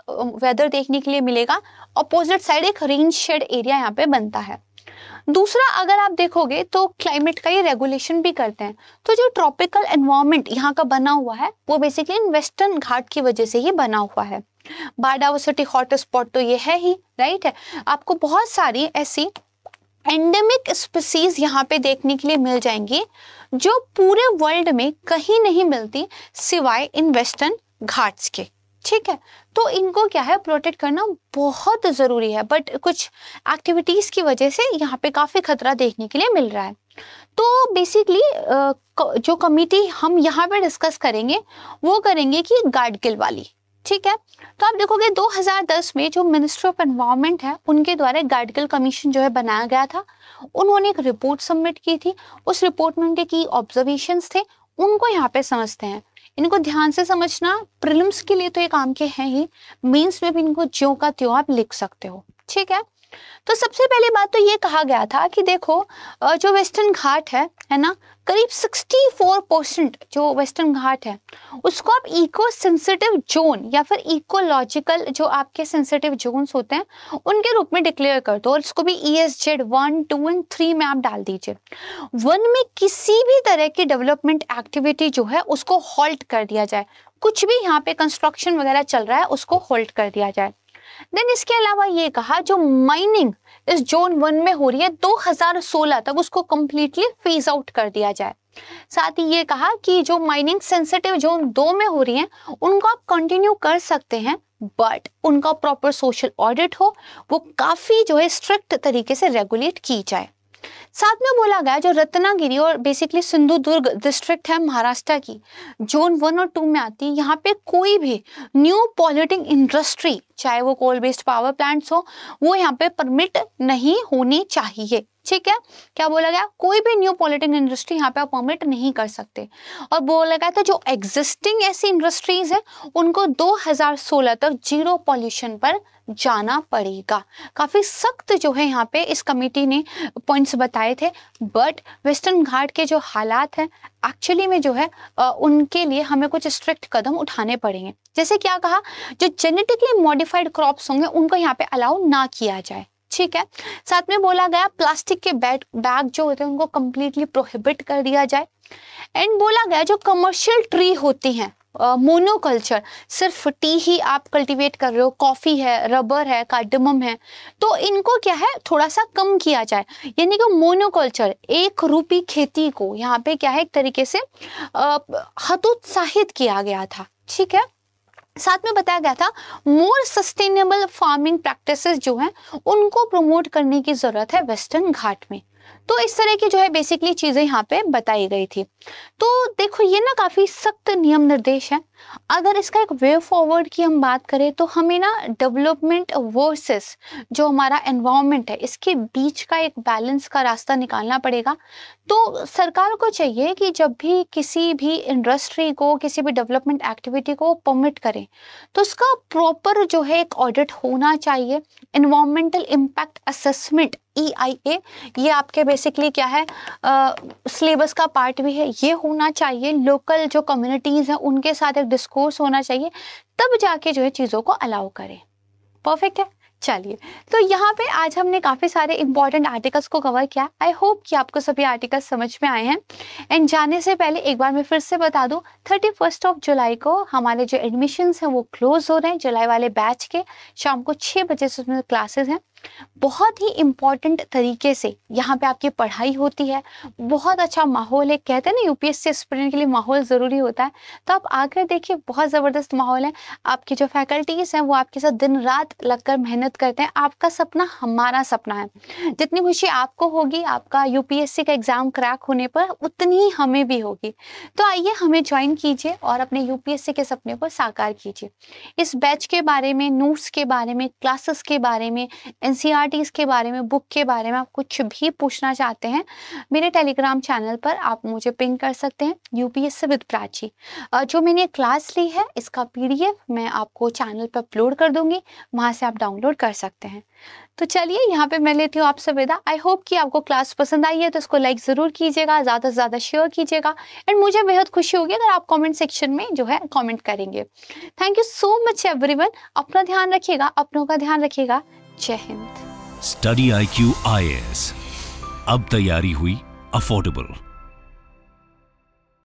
वेदर देखने के लिए मिलेगा अपोजिट साइड एक रेन शेड एरिया यहाँ पे बनता है दूसरा अगर आप देखोगे तो क्लाइमेट का ये रेगुलेशन भी करते हैं तो जो ट्रॉपिकल एनवायरमेंट यहाँ का बना हुआ है वो बेसिकली वेस्टर्न घाट की वजह से ही बना हुआ है बायोडाइवर्सिटी हॉटस्पॉट तो ये है ही राइट है आपको बहुत सारी ऐसी एंडेमिक स्पीसीज यहाँ पे देखने के लिए मिल जाएंगी जो पूरे वर्ल्ड में कहीं नहीं मिलती सिवाय इन वेस्टर्न घाट्स के ठीक है तो इनको क्या है प्रोटेक्ट करना बहुत ज़रूरी है बट कुछ एक्टिविटीज़ की वजह से यहाँ पे काफ़ी खतरा देखने के लिए मिल रहा है तो बेसिकली जो कमिटी हम यहाँ पे डिस्कस करेंगे वो करेंगे कि गार्डगिल वाली ठीक है तो आप देखोगे 2010 में जो मिनिस्ट्री ऑफ एनवायरमेंट है उनके द्वारा गार्डगिल कमीशन जो है बनाया गया था उन्होंने एक रिपोर्ट सबमिट की थी उस रिपोर्ट में उनके की ऑब्जर्वेशन थे उनको यहाँ पे समझते हैं इनको ध्यान से समझना प्रिलिम्स के लिए तो ये काम के हैं ही मेंस में भी इनको ज्यो का त्यो आप लिख सकते हो ठीक है तो सबसे पहले बात तो ये कहा गया था कि देखो जो वेस्टर्न घाट है है ना करीब 64 परसेंट जो वेस्टर्न घाट है उसको आप इको सेंसिटिव जोन या फिर इकोलॉजिकल जो आपके सेंसिटिव जोन्स होते हैं उनके रूप में डिक्लेयर कर दो और इसको भी E S Z one two and three में आप डाल दीजिए वन में किसी भी तरह की डेवलपमेंट एक्टिविटी जो है उसको हॉल्ट कर दिया जाए कुछ भी यहाँ पे कंस्ट्रक्शन वगैरह चल रहा है उसको होल्ड कर दिया जाए देन इसके अलावा ये कहा जो माइनिंग इस जोन वन में हो रही है 2016 तक उसको कम्प्लीटली फेज आउट कर दिया जाए साथ ही ये कहा कि जो माइनिंग सेंसिटिव जोन दो में हो रही है उनको आप कंटिन्यू कर सकते हैं बट उनका प्रॉपर सोशल ऑडिट हो वो काफ़ी जो है स्ट्रिक्ट तरीके से रेगुलेट की जाए साथ में बोला गया जो रत्नागिरी और बेसिकली सिंधुदुर्ग डिस्ट्रिक्ट है महाराष्ट्र की जोन वन और टू में आती है यहाँ पे कोई भी न्यू पॉल्यूटिंग इंडस्ट्री चाहे वो कोल बेस्ड पावर प्लांट्स हो वो यहाँ पे परमिट नहीं होनी चाहिए ठीक है क्या बोला गया कोई भी न्यू पॉलिटिंग इंडस्ट्री यहाँ पे आप परमिट नहीं कर सकते और बोला गया था जो एग्जिस्टिंग ऐसी इंडस्ट्रीज है उनको 2016 तक जीरो पॉल्यूशन पर जाना पड़ेगा काफ़ी सख्त जो है यहाँ पे इस कमेटी ने पॉइंट्स बताए थे बट वेस्टर्न घाट के जो हालात हैं एक्चुअली में जो है उनके लिए हमें कुछ स्ट्रिक्ट कदम उठाने पड़ेंगे जैसे क्या कहा जो जेनेटिकली मॉडिफाइड क्रॉप्स होंगे उनको यहाँ पे अलाउ ना किया जाए ठीक है साथ में बोला गया प्लास्टिक के बैग बैग जो होते हैं उनको कम्प्लीटली प्रोहिबिट कर दिया जाए एंड बोला गया जो कमर्शियल ट्री होती हैं मोनोकल्चर सिर्फ टी ही आप कल्टीवेट कर रहे हो कॉफ़ी है रबर है कार्डमम है तो इनको क्या है थोड़ा सा कम किया जाए यानी कि मोनोकल्चर एक रूपी खेती को यहाँ पे क्या है एक तरीके से हतोत्साहित किया गया था ठीक है साथ में बताया गया था मोर सस्टेनेबल फार्मिंग प्रैक्टिसेस जो हैं उनको प्रमोट करने की ज़रूरत है वेस्टर्न घाट में तो इस तरह की जो है बेसिकली चीज़ें यहाँ पे बताई गई थी तो देखो ये ना काफ़ी सख्त नियम निर्देश है अगर इसका एक वे फॉरवर्ड की हम बात करें तो हमें ना डेवलपमेंट वर्सेस जो हमारा एनवायरमेंट है इसके बीच का एक बैलेंस का रास्ता निकालना पड़ेगा तो सरकार को चाहिए कि जब भी किसी भी इंडस्ट्री को किसी भी डेवलपमेंट एक्टिविटी को परमिट करें तो उसका प्रॉपर जो है एक ऑडिट होना चाहिए इन्वामेंटल इम्पैक्ट असेसमेंट ई ये आपके बेसिकली क्या है सिलेबस का पार्ट भी है ये होना चाहिए लोकल जो कम्युनिटीज़ हैं उनके साथ डिस्कोर्स होना चाहिए तब जाके जो है चीज़ों को अलाउ करें परफेक्ट है चलिए तो यहाँ पे आज हमने काफ़ी सारे इंपॉर्टेंट आर्टिकल्स को कवर किया आई होप कि आपको सभी आर्टिकल्स समझ में आए हैं एंड जाने से पहले एक बार मैं फिर से बता दूँ थर्टी फर्स्ट ऑफ जुलाई को हमारे जो एडमिशन्स हैं वो क्लोज हो रहे हैं जुलाई वाले बैच के शाम को छः बजे से उसमें क्लासेज हैं बहुत ही इम्पॉर्टेंट तरीके से यहाँ पे आपकी पढ़ाई होती है बहुत अच्छा माहौल है कहते हैं ना यूपीएससी स्टूडेंट के लिए माहौल ज़रूरी होता है तो आप आकर देखिए बहुत ज़बरदस्त माहौल है आपकी जो फैकल्टीज़ हैं वो आपके साथ दिन रात लगकर मेहनत करते हैं आपका सपना हमारा सपना है जितनी खुशी आपको होगी आपका यू का एग्ज़ाम क्रैक होने पर उतनी ही हमें भी होगी तो आइए हमें ज्वाइन कीजिए और अपने यू के सपने को साकार कीजिए इस बैच के बारे में नोट्स के बारे में क्लासेस के बारे में एनसीआर के बारे में बुक के बारे में आप कुछ भी पूछना चाहते हैं मेरे टेलीग्राम चैनल पर आप मुझे पिन कर सकते हैं यूपीएससी विद प्राची जो मैंने क्लास ली है इसका पी मैं आपको चैनल पर अपलोड कर दूंगी वहाँ से आप डाउनलोड कर सकते हैं तो चलिए यहाँ पे मैं लेती हूँ आपसे विदा आई होप कि आपको क्लास पसंद आई है तो इसको लाइक ज़रूर कीजिएगा ज़्यादा से ज़्यादा शेयर कीजिएगा एंड मुझे बेहद खुशी होगी अगर आप कमेंट सेक्शन में जो है कमेंट करेंगे thank you so much everyone अपना ध्यान रखिएगा अपनों का ध्यान रखिएगा जय हिंद स्टडी आई क्यू आई अब तैयारी हुई अफोर्डेबल